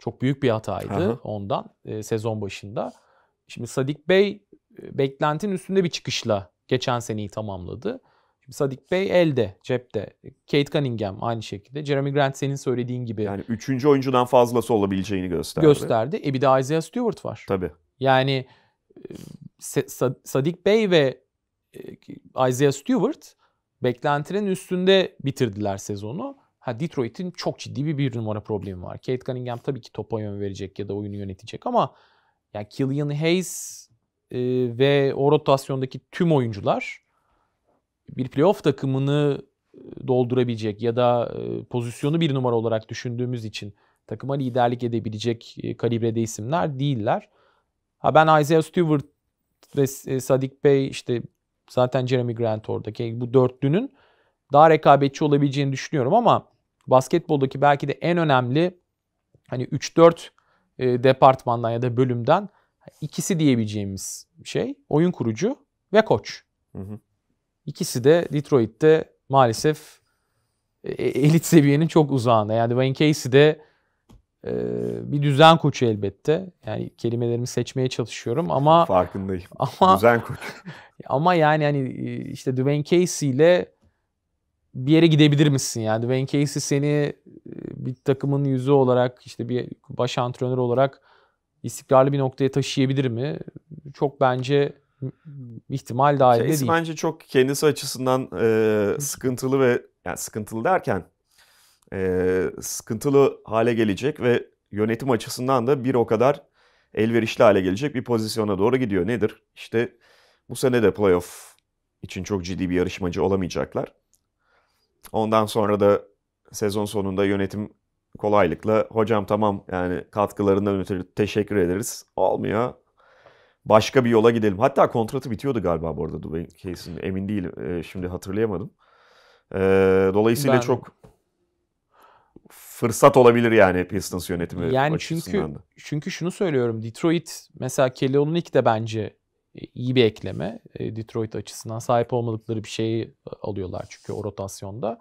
çok büyük bir hataydı Aha. ondan e, sezon başında. Şimdi Sadik Bey e, beklentinin üstünde bir çıkışla geçen seneyi tamamladı. Şimdi Sadik Bey elde, cepte. Kate Cunningham aynı şekilde. Jeremy Grant senin söylediğin gibi. Yani üçüncü oyuncudan fazlası olabileceğini gösterdi. Gösterdi. E bir de Isaiah Stewart var. Tabii. Yani e, Sadik Bey ve e, Isaiah Stewart Beklentinin üstünde bitirdiler sezonu. Ha Detroit'in çok ciddi bir bir numara problemi var. Kate Cunningham tabii ki topa yön verecek ya da oyunu yönetecek ama yani Killian Hayes e, ve o rotasyondaki tüm oyuncular bir playoff takımını e, doldurabilecek ya da e, pozisyonu bir numara olarak düşündüğümüz için takıma liderlik edebilecek e, kalibrede isimler değiller. Ha ben Isaiah Stewart ve e, Sadik Bey işte zaten Jeremy Grant oradaki bu dörtlünün daha rekabetçi olabileceğini düşünüyorum ama basketboldaki belki de en önemli hani 3-4 e, departmandan ya da bölümden ikisi diyebileceğimiz şey oyun kurucu ve koç. Hı hı. İkisi de Detroit'te maalesef e, e elit seviyenin çok uzağında. Yani Wayne Casey de e, bir düzen koçu elbette. Yani kelimelerimi seçmeye çalışıyorum ama farkındayım. Ama, düzen koçu. [LAUGHS] ama yani hani e, işte Dwayne Casey ile bir yere gidebilir misin yani? Dwayne Casey seni e, bir takımın yüzü olarak işte bir baş antrenör olarak istikrarlı bir noktaya taşıyabilir mi? Çok bence ihtimal dahil Casey değil. bence çok kendisi açısından e, sıkıntılı ve yani sıkıntılı derken e, sıkıntılı hale gelecek ve yönetim açısından da bir o kadar elverişli hale gelecek bir pozisyona doğru gidiyor. Nedir? İşte bu sene de playoff için çok ciddi bir yarışmacı olamayacaklar. Ondan sonra da sezon sonunda yönetim kolaylıkla hocam tamam yani katkılarından ötürü teşekkür ederiz. Olmuyor. Başka bir yola gidelim. Hatta kontratı bitiyordu galiba bu arada Dwayne Casey'in. Emin değilim. E, şimdi hatırlayamadım. E, dolayısıyla ben... çok fırsat olabilir yani Pistons yönetimi yani çünkü da. çünkü şunu söylüyorum Detroit mesela Kelly Olynyk de bence e, iyi bir ekleme. E, Detroit açısından sahip olmadıkları bir şeyi e, alıyorlar çünkü o rotasyonda.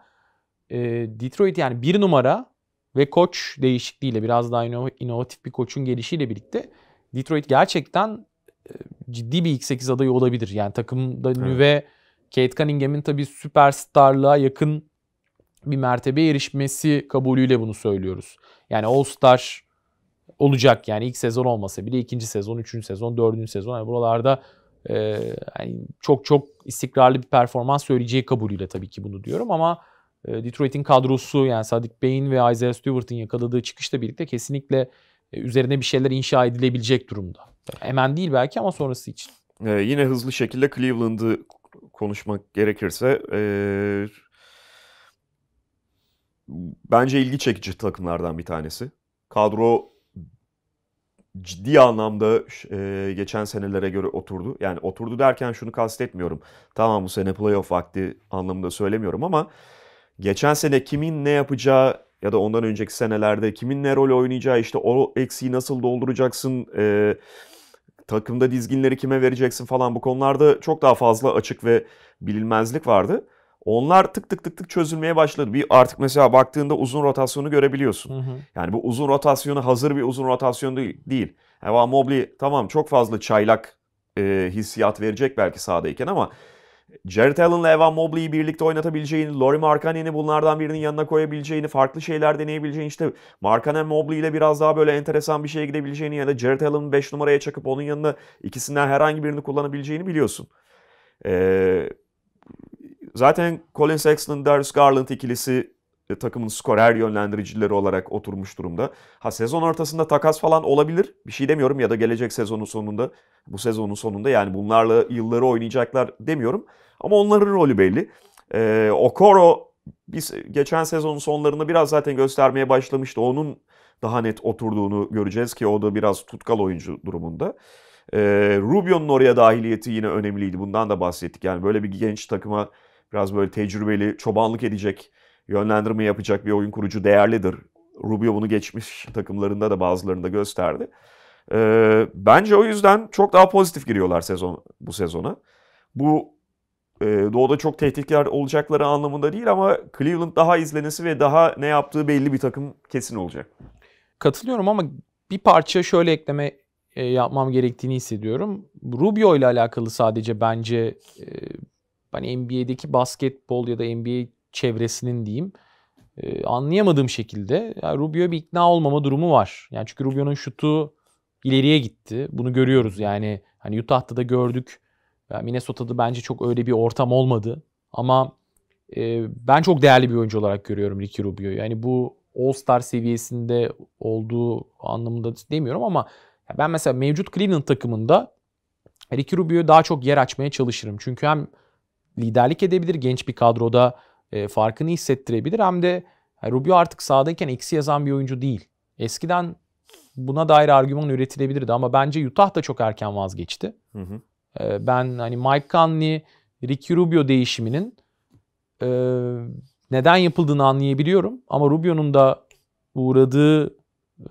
Detroit yani bir numara ve koç değişikliğiyle biraz daha ino- inovatif bir koçun gelişiyle birlikte Detroit gerçekten ciddi bir X8 adayı olabilir. Yani takımda evet. nüve Kate Cunningham'in tabii süperstarlığa yakın bir mertebe erişmesi kabulüyle bunu söylüyoruz. Yani All-Star olacak. Yani ilk sezon olmasa bile ikinci sezon, üçüncü sezon, dördüncü sezon. Yani buralarda e, yani çok çok istikrarlı bir performans söyleyeceği kabulüyle tabii ki bunu diyorum ama e, Detroit'in kadrosu yani Sadık Bey'in ve Isaiah Stewart'ın yakaladığı çıkışla birlikte kesinlikle e, üzerine bir şeyler inşa edilebilecek durumda. Hemen değil belki ama sonrası için. Ee, yine hızlı şekilde Cleveland'ı konuşmak gerekirse e, bence ilgi çekici takımlardan bir tanesi. Kadro ciddi anlamda e, geçen senelere göre oturdu. Yani oturdu derken şunu kastetmiyorum. Tamam bu sene playoff vakti anlamında söylemiyorum ama geçen sene kimin ne yapacağı ya da ondan önceki senelerde kimin ne rol oynayacağı işte o eksiği nasıl dolduracaksın, e, takımda dizginleri kime vereceksin falan bu konularda çok daha fazla açık ve bilinmezlik vardı. Onlar tık tık tık tık çözülmeye başladı. Bir artık mesela baktığında uzun rotasyonu görebiliyorsun. Hı hı. Yani bu uzun rotasyonu hazır bir uzun rotasyon değil. Evan Mobley tamam çok fazla çaylak e, hissiyat verecek belki sahadayken ama Jared Allen'la Evan Mobley'i birlikte oynatabileceğini, Laurie Markkanen'i bunlardan birinin yanına koyabileceğini, farklı şeyler deneyebileceğini, işte Markkanen Mobley ile biraz daha böyle enteresan bir şeye gidebileceğini ya da Jared Allen'ı 5 numaraya çakıp onun yanına ikisinden herhangi birini kullanabileceğini biliyorsun. Ee, zaten Colin Sexton, Darius Garland ikilisi e, takımın skorer yönlendiricileri olarak oturmuş durumda. Ha sezon ortasında takas falan olabilir. Bir şey demiyorum ya da gelecek sezonun sonunda, bu sezonun sonunda yani bunlarla yılları oynayacaklar demiyorum. Ama onların rolü belli. E, Okoro biz geçen sezonun sonlarında biraz zaten göstermeye başlamıştı. Onun daha net oturduğunu göreceğiz ki o da biraz tutkal oyuncu durumunda. E, Rubio'nun oraya dahiliyeti yine önemliydi. Bundan da bahsettik. Yani böyle bir genç takıma biraz böyle tecrübeli, çobanlık edecek, yönlendirme yapacak bir oyun kurucu değerlidir. Rubio bunu geçmiş [LAUGHS] takımlarında da bazılarında gösterdi. Ee, bence o yüzden çok daha pozitif giriyorlar sezon bu sezona. Bu e, doğuda çok tehditkar olacakları anlamında değil ama Cleveland daha izlenesi ve daha ne yaptığı belli bir takım kesin olacak. Katılıyorum ama bir parça şöyle ekleme e, yapmam gerektiğini hissediyorum. Rubio ile alakalı sadece bence e, hani NBA'deki basketbol ya da NBA çevresinin diyeyim e, anlayamadığım şekilde yani Rubio'ya bir ikna olmama durumu var. Yani çünkü Rubio'nun şutu ileriye gitti. Bunu görüyoruz yani. Hani Utah'ta da gördük. Yani Minnesota'da bence çok öyle bir ortam olmadı. Ama e, ben çok değerli bir oyuncu olarak görüyorum Ricky Rubio'yu. Yani bu All-Star seviyesinde olduğu anlamında demiyorum ama ben mesela mevcut Cleveland takımında Ricky Rubio'ya daha çok yer açmaya çalışırım. Çünkü hem liderlik edebilir. Genç bir kadroda e, farkını hissettirebilir. Hem de Rubio artık sahadayken eksi yazan bir oyuncu değil. Eskiden buna dair argüman üretilebilirdi ama bence Utah da çok erken vazgeçti. Hı hı. E, ben hani Mike Conley, Ricky Rubio değişiminin e, neden yapıldığını anlayabiliyorum ama Rubio'nun da uğradığı e,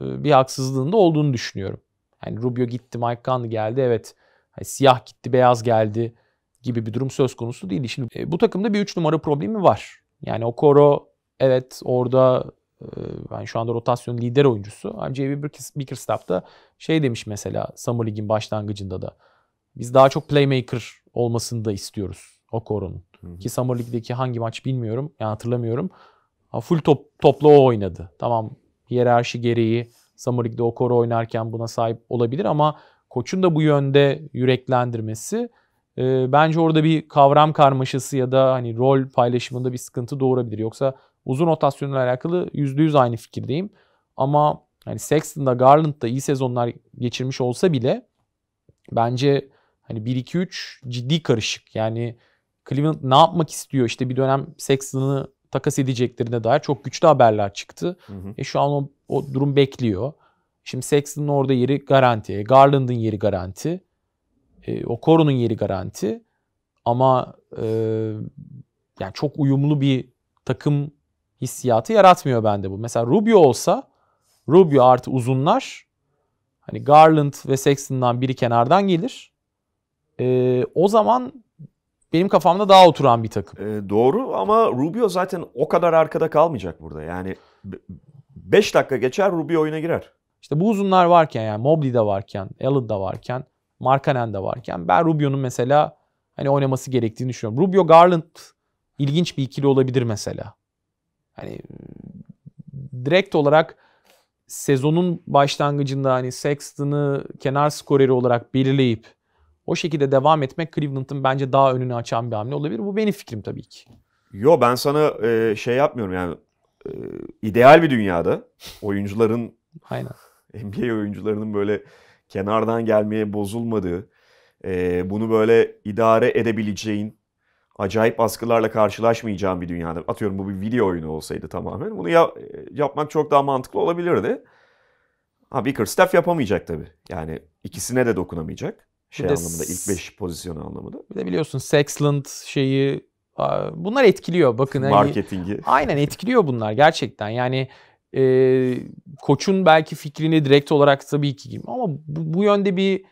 bir da olduğunu düşünüyorum. Yani Rubio gitti, Mike Conley geldi. Evet, hani siyah gitti, beyaz geldi gibi bir durum söz konusu değil. Şimdi e, bu takımda bir 3 numara problemi var. Yani o evet orada e, yani şu anda rotasyon lider oyuncusu. J.B. Bickerstaff da şey demiş mesela Summer Lig'in başlangıcında da. Biz daha çok playmaker olmasını da istiyoruz Okoro'nun. Ki Summer Lig'deki hangi maç bilmiyorum. Yani hatırlamıyorum. Ha, full top, topla o oynadı. Tamam hiyerarşi gereği Summer Lig'de Okoro oynarken buna sahip olabilir ama koçun da bu yönde yüreklendirmesi e, bence orada bir kavram karmaşası ya da hani rol paylaşımında bir sıkıntı doğurabilir. Yoksa uzun rotasyonla alakalı %100 aynı fikirdeyim. Ama hani Sexton'da Garland'da iyi sezonlar geçirmiş olsa bile bence hani 1-2-3 ciddi karışık. Yani Cleveland ne yapmak istiyor? İşte bir dönem Sexton'ı takas edeceklerine dair çok güçlü haberler çıktı. Hı hı. E şu an o, o durum bekliyor. Şimdi Sexton'ın orada yeri garanti. Garland'ın yeri garanti. E, Okoro'nun yeri garanti ama e, yani çok uyumlu bir takım hissiyatı yaratmıyor bende bu. Mesela Rubio olsa Rubio artı uzunlar hani Garland ve Sexton'dan biri kenardan gelir. E, o zaman benim kafamda daha oturan bir takım. E, doğru ama Rubio zaten o kadar arkada kalmayacak burada. Yani 5 dakika geçer Rubio oyuna girer. İşte bu uzunlar varken yani Mobley de varken, Allen de varken Markanen de varken ben Rubio'nun mesela hani oynaması gerektiğini düşünüyorum. Rubio Garland ilginç bir ikili olabilir mesela. Hani direkt olarak sezonun başlangıcında hani Sexton'ı kenar skoreri olarak belirleyip o şekilde devam etmek Cleveland'ın bence daha önünü açan bir hamle olabilir. Bu benim fikrim tabii ki. Yo ben sana e, şey yapmıyorum yani e, ideal bir dünyada oyuncuların Aynen. NBA oyuncularının böyle kenardan gelmeye bozulmadığı, e, bunu böyle idare edebileceğin, acayip baskılarla karşılaşmayacağın bir dünyada. Atıyorum bu bir video oyunu olsaydı tamamen. Bunu ya, yapmak çok daha mantıklı olabilirdi. Ha Bickerstaff yapamayacak tabii. Yani ikisine de dokunamayacak. Şey anlamında ilk 5 pozisyonu anlamında. Bir de biliyorsun Sexland şeyi bunlar etkiliyor bakın. Hani Marketingi. Hani, aynen etkiliyor bunlar gerçekten. Yani e, koçun belki fikrini direkt olarak tabii ki girmiyor. Ama bu, bu yönde bir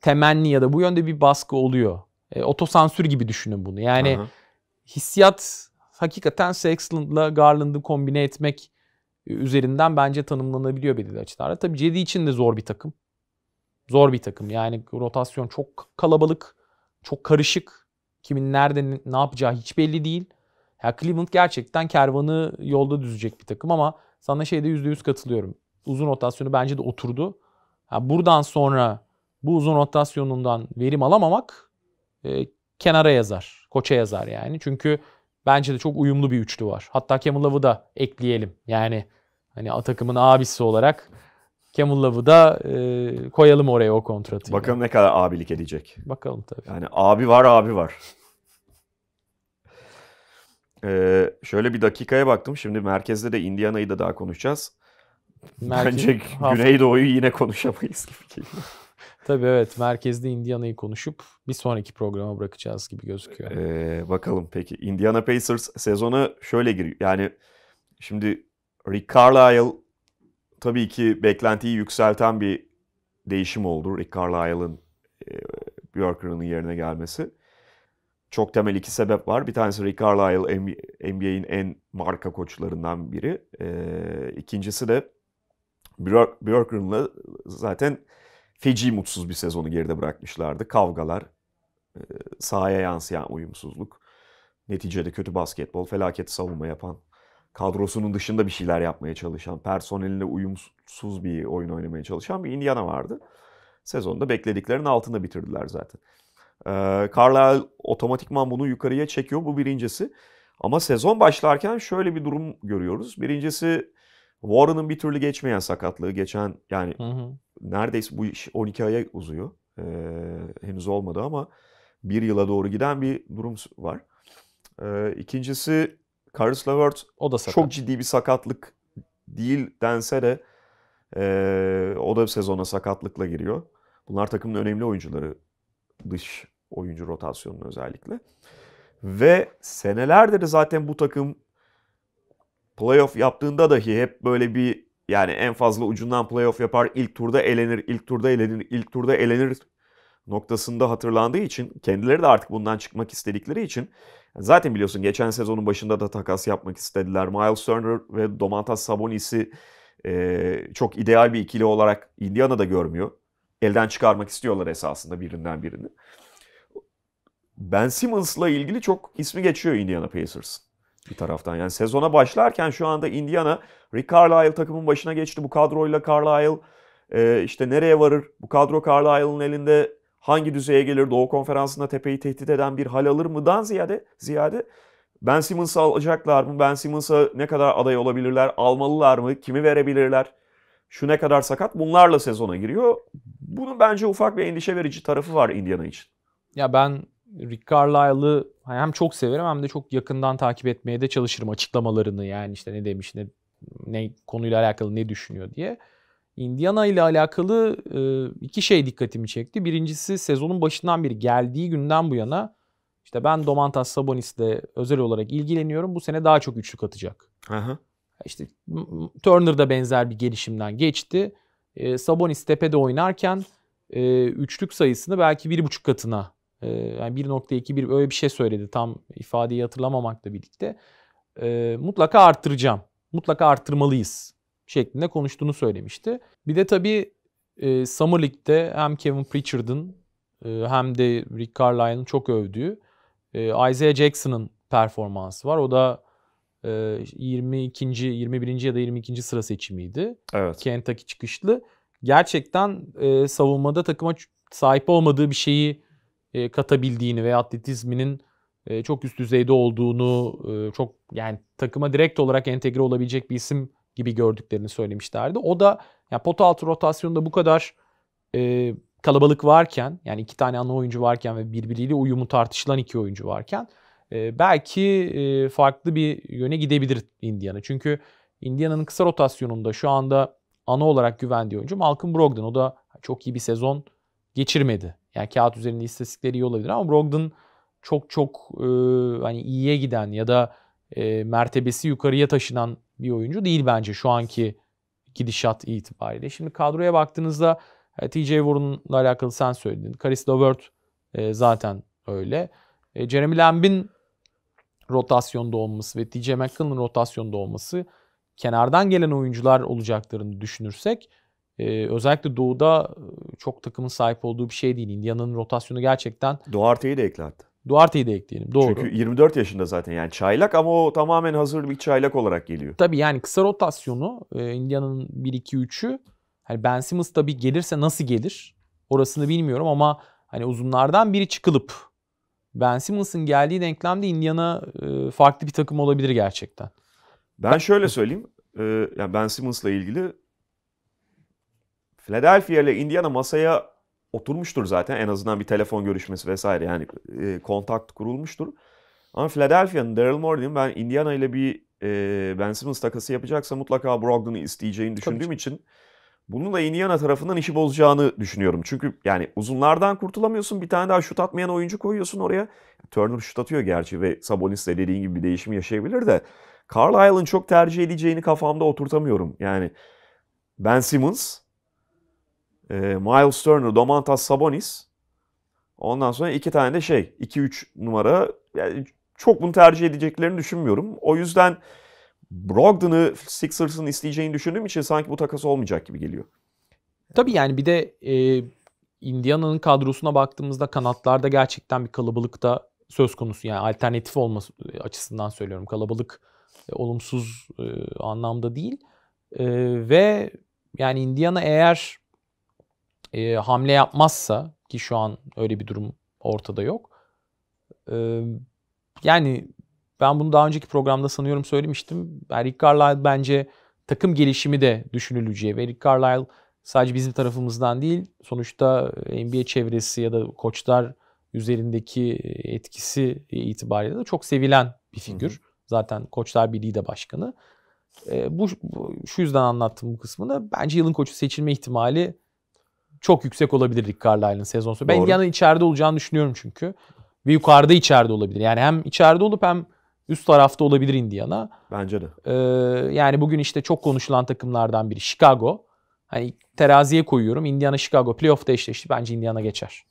temenni ya da bu yönde bir baskı oluyor. E, otosansür gibi düşünün bunu. Yani Aha. hissiyat hakikaten Sexland'la Garland'ı kombine etmek e, üzerinden bence tanımlanabiliyor belirli açılarla. Tabii Cedi için de zor bir takım. Zor bir takım. Yani rotasyon çok kalabalık, çok karışık. Kimin nerede ne yapacağı hiç belli değil. Ya Cleveland gerçekten kervanı yolda düzecek bir takım ama sana şeyde %100 katılıyorum. Uzun rotasyonu bence de oturdu. Yani buradan sonra bu uzun rotasyonundan verim alamamak e, kenara yazar. Koça yazar yani. Çünkü bence de çok uyumlu bir üçlü var. Hatta Camel Love'ı da ekleyelim. Yani hani A takımın abisi olarak Camel Love'ı da e, koyalım oraya o kontratı. Bakalım ne kadar abilik edecek. Bakalım tabii. Yani abi var abi var. Ee, şöyle bir dakikaya baktım. Şimdi merkezde de Indiana'yı da daha konuşacağız. Merkez, Bence [LAUGHS] hafta... Güneydoğu'yu yine konuşamayız gibi geliyor. [LAUGHS] Tabii evet merkezde Indiana'yı konuşup bir sonraki programa bırakacağız gibi gözüküyor. Ee, bakalım peki. Indiana Pacers sezonu şöyle giriyor. Yani şimdi Rick Carlisle tabii ki beklentiyi yükselten bir değişim oldu. Rick Carlisle'ın e, Bjorker'ın yerine gelmesi çok temel iki sebep var. Bir tanesi Rick Carlisle NBA'in en marka koçlarından biri. E, ikincisi de Björkgren'la zaten feci mutsuz bir sezonu geride bırakmışlardı. Kavgalar, e, sahaya yansıyan uyumsuzluk, neticede kötü basketbol, felaket savunma yapan, kadrosunun dışında bir şeyler yapmaya çalışan, personeline uyumsuz bir oyun oynamaya çalışan bir Indiana vardı. Sezonda beklediklerinin altında bitirdiler zaten. Ee, Carlisle otomatikman bunu yukarıya çekiyor. Bu birincisi. Ama sezon başlarken şöyle bir durum görüyoruz. Birincisi Warren'ın bir türlü geçmeyen sakatlığı. Geçen yani hı hı. neredeyse bu iş 12 aya uzuyor. Ee, henüz olmadı ama bir yıla doğru giden bir durum var. Ee, ikincisi Karis Levert o da sakat. çok ciddi bir sakatlık değil dense de e, o da sezona sakatlıkla giriyor. Bunlar takımın önemli oyuncuları dış oyuncu rotasyonunu özellikle. Ve senelerdir zaten bu takım playoff yaptığında dahi hep böyle bir yani en fazla ucundan playoff yapar, ilk turda elenir, ilk turda elenir, ilk turda elenir noktasında hatırlandığı için kendileri de artık bundan çıkmak istedikleri için zaten biliyorsun geçen sezonun başında da takas yapmak istediler. Miles Turner ve Domantas Sabonis'i e, çok ideal bir ikili olarak Indiana'da görmüyor. Elden çıkarmak istiyorlar esasında birinden birini. Ben Simmons'la ilgili çok ismi geçiyor Indiana Pacers bir taraftan. Yani sezona başlarken şu anda Indiana Rick Carlisle takımın başına geçti. Bu kadroyla Carlisle e, işte nereye varır? Bu kadro Carlisle'ın elinde hangi düzeye gelir? Doğu Konferansı'nda tepeyi tehdit eden bir hal alır mıdan ziyade ziyade Ben Simmons'ı alacaklar mı? Ben Simmons'a ne kadar aday olabilirler? Almalılar mı? Kimi verebilirler? Şu ne kadar sakat? Bunlarla sezona giriyor. Bunun bence ufak bir endişe verici tarafı var Indiana için. Ya ben Rick Carlisle'ı hem çok severim hem de çok yakından takip etmeye de çalışırım açıklamalarını yani işte ne demiş ne, ne konuyla alakalı ne düşünüyor diye. Indiana ile alakalı e, iki şey dikkatimi çekti. Birincisi sezonun başından beri geldiği günden bu yana işte ben Domantas Sabonis'le özel olarak ilgileniyorum. Bu sene daha çok üçlük atacak. Aha. İşte Turner benzer bir gelişimden geçti. E, Sabonis tepede oynarken e, üçlük sayısını belki bir buçuk katına e, yani 1.2 bir öyle bir şey söyledi tam ifadeyi hatırlamamakla birlikte. Ee, mutlaka arttıracağım. Mutlaka arttırmalıyız şeklinde konuştuğunu söylemişti. Bir de tabii e, Summer League'de hem Kevin Pritchard'ın e, hem de Rick Carlisle'ın çok övdüğü e, Isaiah Jackson'ın performansı var. O da e, 22. 21. ya da 22. sıra seçimiydi. Evet. Kentucky çıkışlı. Gerçekten e, savunmada takıma sahip olmadığı bir şeyi e, katabildiğini veya atletizminin e, çok üst düzeyde olduğunu e, çok yani takıma direkt olarak entegre olabilecek bir isim gibi gördüklerini söylemişlerdi. O da yani pota altı rotasyonunda bu kadar e, kalabalık varken yani iki tane ana oyuncu varken ve birbiriyle uyumu tartışılan iki oyuncu varken e, belki e, farklı bir yöne gidebilir Indiana. Çünkü Indiana'nın kısa rotasyonunda şu anda ana olarak güvendiği oyuncu Malcolm Brogdon. O da çok iyi bir sezon geçirmedi yani kağıt üzerinde istatistikleri iyi olabilir ama Brogdon çok çok e, hani iyiye giden ya da e, mertebesi yukarıya taşınan bir oyuncu değil bence şu anki gidişat itibariyle. Şimdi kadroya baktığınızda TJ Warren'la alakalı sen söyledin. Karis Levert e, zaten öyle. E, Jeremy Lamb'in rotasyonda olması ve TJ McConnell'ın rotasyonda olması kenardan gelen oyuncular olacaklarını düşünürsek ee, özellikle Doğu'da ıı, çok takımın sahip olduğu bir şey değil. Indiana'nın rotasyonu gerçekten... Duarte'yi de eklendi. Duarte'yi de ekleyelim. Doğru. Çünkü 24 yaşında zaten yani çaylak ama o tamamen hazır bir çaylak olarak geliyor. Tabii yani kısa rotasyonu e, Indiana'nın 1-2-3'ü hani Ben Simmons tabii gelirse nasıl gelir orasını bilmiyorum ama hani uzunlardan biri çıkılıp Ben Simmons'ın geldiği denklemde Indiana e, farklı bir takım olabilir gerçekten. Ben şöyle söyleyeyim. E, yani ben Simmons'la ilgili Philadelphia ile Indiana masaya oturmuştur zaten. En azından bir telefon görüşmesi vesaire yani e, kontakt kurulmuştur. Ama Philadelphia'nın Daryl Morey'nin ben Indiana ile bir e, Ben Simmons takası yapacaksa mutlaka Brogdon'u isteyeceğini düşündüğüm Tabii. için bunun da Indiana tarafından işi bozacağını düşünüyorum. Çünkü yani uzunlardan kurtulamıyorsun. Bir tane daha şut atmayan oyuncu koyuyorsun oraya. Turner şut atıyor gerçi ve Sabonis de dediğin gibi bir değişim yaşayabilir de Carlisle'ın çok tercih edeceğini kafamda oturtamıyorum. Yani Ben Simmons e, Miles Turner, Domantas Sabonis. Ondan sonra iki tane de şey 2-3 numara. Yani çok bunu tercih edeceklerini düşünmüyorum. O yüzden Brogdon'ı Sixers'ın isteyeceğini düşündüğüm için sanki bu takası olmayacak gibi geliyor. Tabii yani bir de e, Indiana'nın kadrosuna baktığımızda kanatlarda gerçekten bir kalabalıkta söz konusu. Yani alternatif olması açısından söylüyorum. Kalabalık e, olumsuz e, anlamda değil. E, ve yani Indiana eğer e, hamle yapmazsa ki şu an öyle bir durum ortada yok. E, yani ben bunu daha önceki programda sanıyorum söylemiştim. Yani Rick Carlisle bence takım gelişimi de düşünüleceği ve Rick Carlisle sadece bizim tarafımızdan değil sonuçta e, NBA çevresi ya da koçlar üzerindeki e, etkisi itibariyle de çok sevilen bir figür. Hı hı. Zaten Koçlar Birliği de başkanı. E, bu, bu şu yüzden anlattım bu kısmını. Bence yılın koçu seçilme ihtimali çok yüksek olabilir Rick Carlisle'ın sezon sonu. Ben Indiana'nın içeride olacağını düşünüyorum çünkü. Ve yukarıda içeride olabilir. Yani hem içeride olup hem üst tarafta olabilir Indiana. Bence de. Ee, yani bugün işte çok konuşulan takımlardan biri Chicago. Hani teraziye koyuyorum. Indiana Chicago playoff'ta eşleşti. Bence Indiana geçer.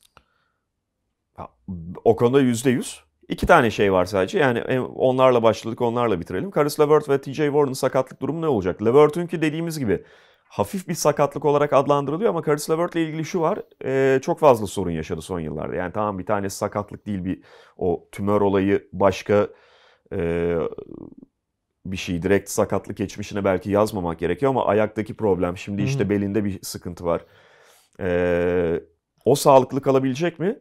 o konuda yüzde yüz. İki tane şey var sadece. Yani onlarla başladık, onlarla bitirelim. Karis LeVert ve TJ Warren'ın sakatlık durumu ne olacak? LeVert'ün dediğimiz gibi hafif bir sakatlık olarak adlandırılıyor ama Caris LeVert ile ilgili şu var. E, çok fazla sorun yaşadı son yıllarda. Yani tamam bir tanesi sakatlık değil bir o tümör olayı başka e, bir şey. Direkt sakatlık geçmişine belki yazmamak gerekiyor ama ayaktaki problem. Şimdi işte hı belinde bir sıkıntı var. E, o sağlıklı kalabilecek mi?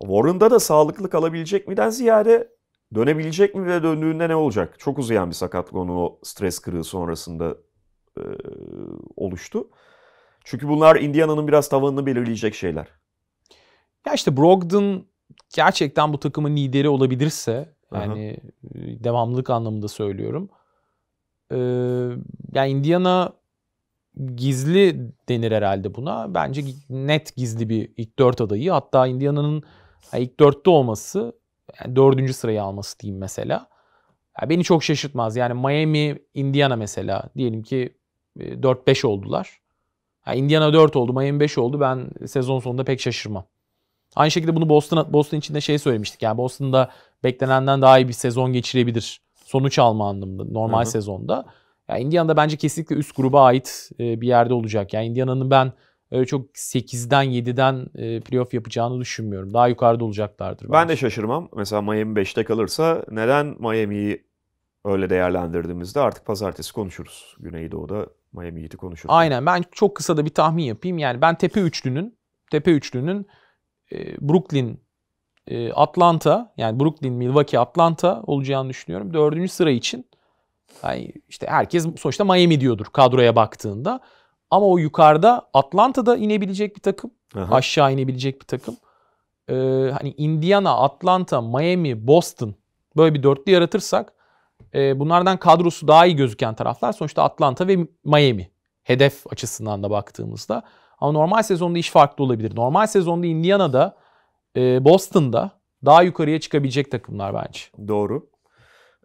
Warren'da da sağlıklı kalabilecek miden ziyade dönebilecek mi ve döndüğünde ne olacak? Çok uzayan bir sakatlık onun o stres kırığı sonrasında e, oluştu. Çünkü bunlar Indiana'nın biraz tavanını belirleyecek şeyler. Ya işte Brogdon gerçekten bu takımın lideri olabilirse yani Aha. E, devamlılık anlamında söylüyorum. Ee, yani Indiana gizli denir herhalde buna. Bence net gizli bir ilk dört adayı. Hatta Indiana'nın ilk dörtte olması, yani dördüncü sırayı alması diyeyim mesela. Yani beni çok şaşırtmaz. Yani Miami, Indiana mesela diyelim ki 4-5 e, oldular. Yani Indiana 4 oldu, Miami 5 oldu. Ben sezon sonunda pek şaşırmam. Aynı şekilde bunu Boston, Boston için de şey söylemiştik. Yani Boston'da beklenenden daha iyi bir sezon geçirebilir. Sonuç alma anlamında normal Hı-hı. sezonda. Yani Indiana'da bence kesinlikle üst gruba ait e, bir yerde olacak. Yani Indiana'nın ben e, çok 8'den 7'den playoff yapacağını düşünmüyorum. Daha yukarıda olacaklardır. Bence. Ben de şaşırmam. Mesela Miami 5'te kalırsa neden Miami'yi öyle değerlendirdiğimizde artık pazartesi konuşuruz. Güneydoğu'da Miami Heat'i konuşuruz. Aynen ben çok kısa da bir tahmin yapayım. Yani ben tepe üçlünün tepe üçlünün e, Brooklyn e, Atlanta yani Brooklyn, Milwaukee, Atlanta olacağını düşünüyorum. Dördüncü sıra için yani işte herkes sonuçta Miami diyordur kadroya baktığında. Ama o yukarıda Atlanta'da inebilecek bir takım. Aha. Aşağı inebilecek bir takım. Ee, hani Indiana, Atlanta, Miami, Boston böyle bir dörtlü yaratırsak e, bunlardan kadrosu daha iyi gözüken taraflar sonuçta Atlanta ve Miami. Hedef açısından da baktığımızda. Ama normal sezonda iş farklı olabilir. Normal sezonda Indiana'da, e, Boston'da daha yukarıya çıkabilecek takımlar bence. Doğru.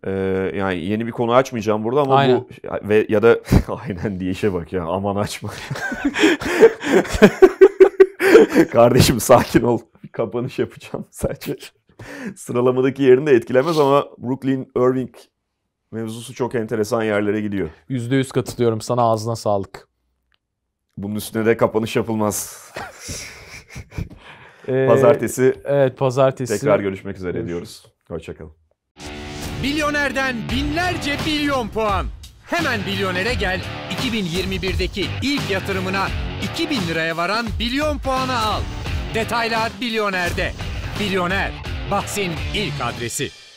Ee, yani yeni bir konu açmayacağım burada ama aynen. bu ve ya da [LAUGHS] aynen diye işe bak ya aman açma. [LAUGHS] Kardeşim sakin ol. Kapanış yapacağım sadece. Sıralamadaki yerini de etkilemez ama Brooklyn Irving mevzusu çok enteresan yerlere gidiyor. Yüzde yüz katılıyorum sana ağzına sağlık. Bunun üstüne de kapanış yapılmaz. [LAUGHS] [LAUGHS] pazartesi. Ee, evet pazartesi. Tekrar görüşmek üzere Görüşürüz. diyoruz. Hoşçakalın. Milyonerden binlerce milyon puan. Hemen milyonere gel. 2021'deki ilk yatırımına 2000 liraya varan milyon puanı al. Detaylar milyonerde. Milyoner. bahsin ilk adresi.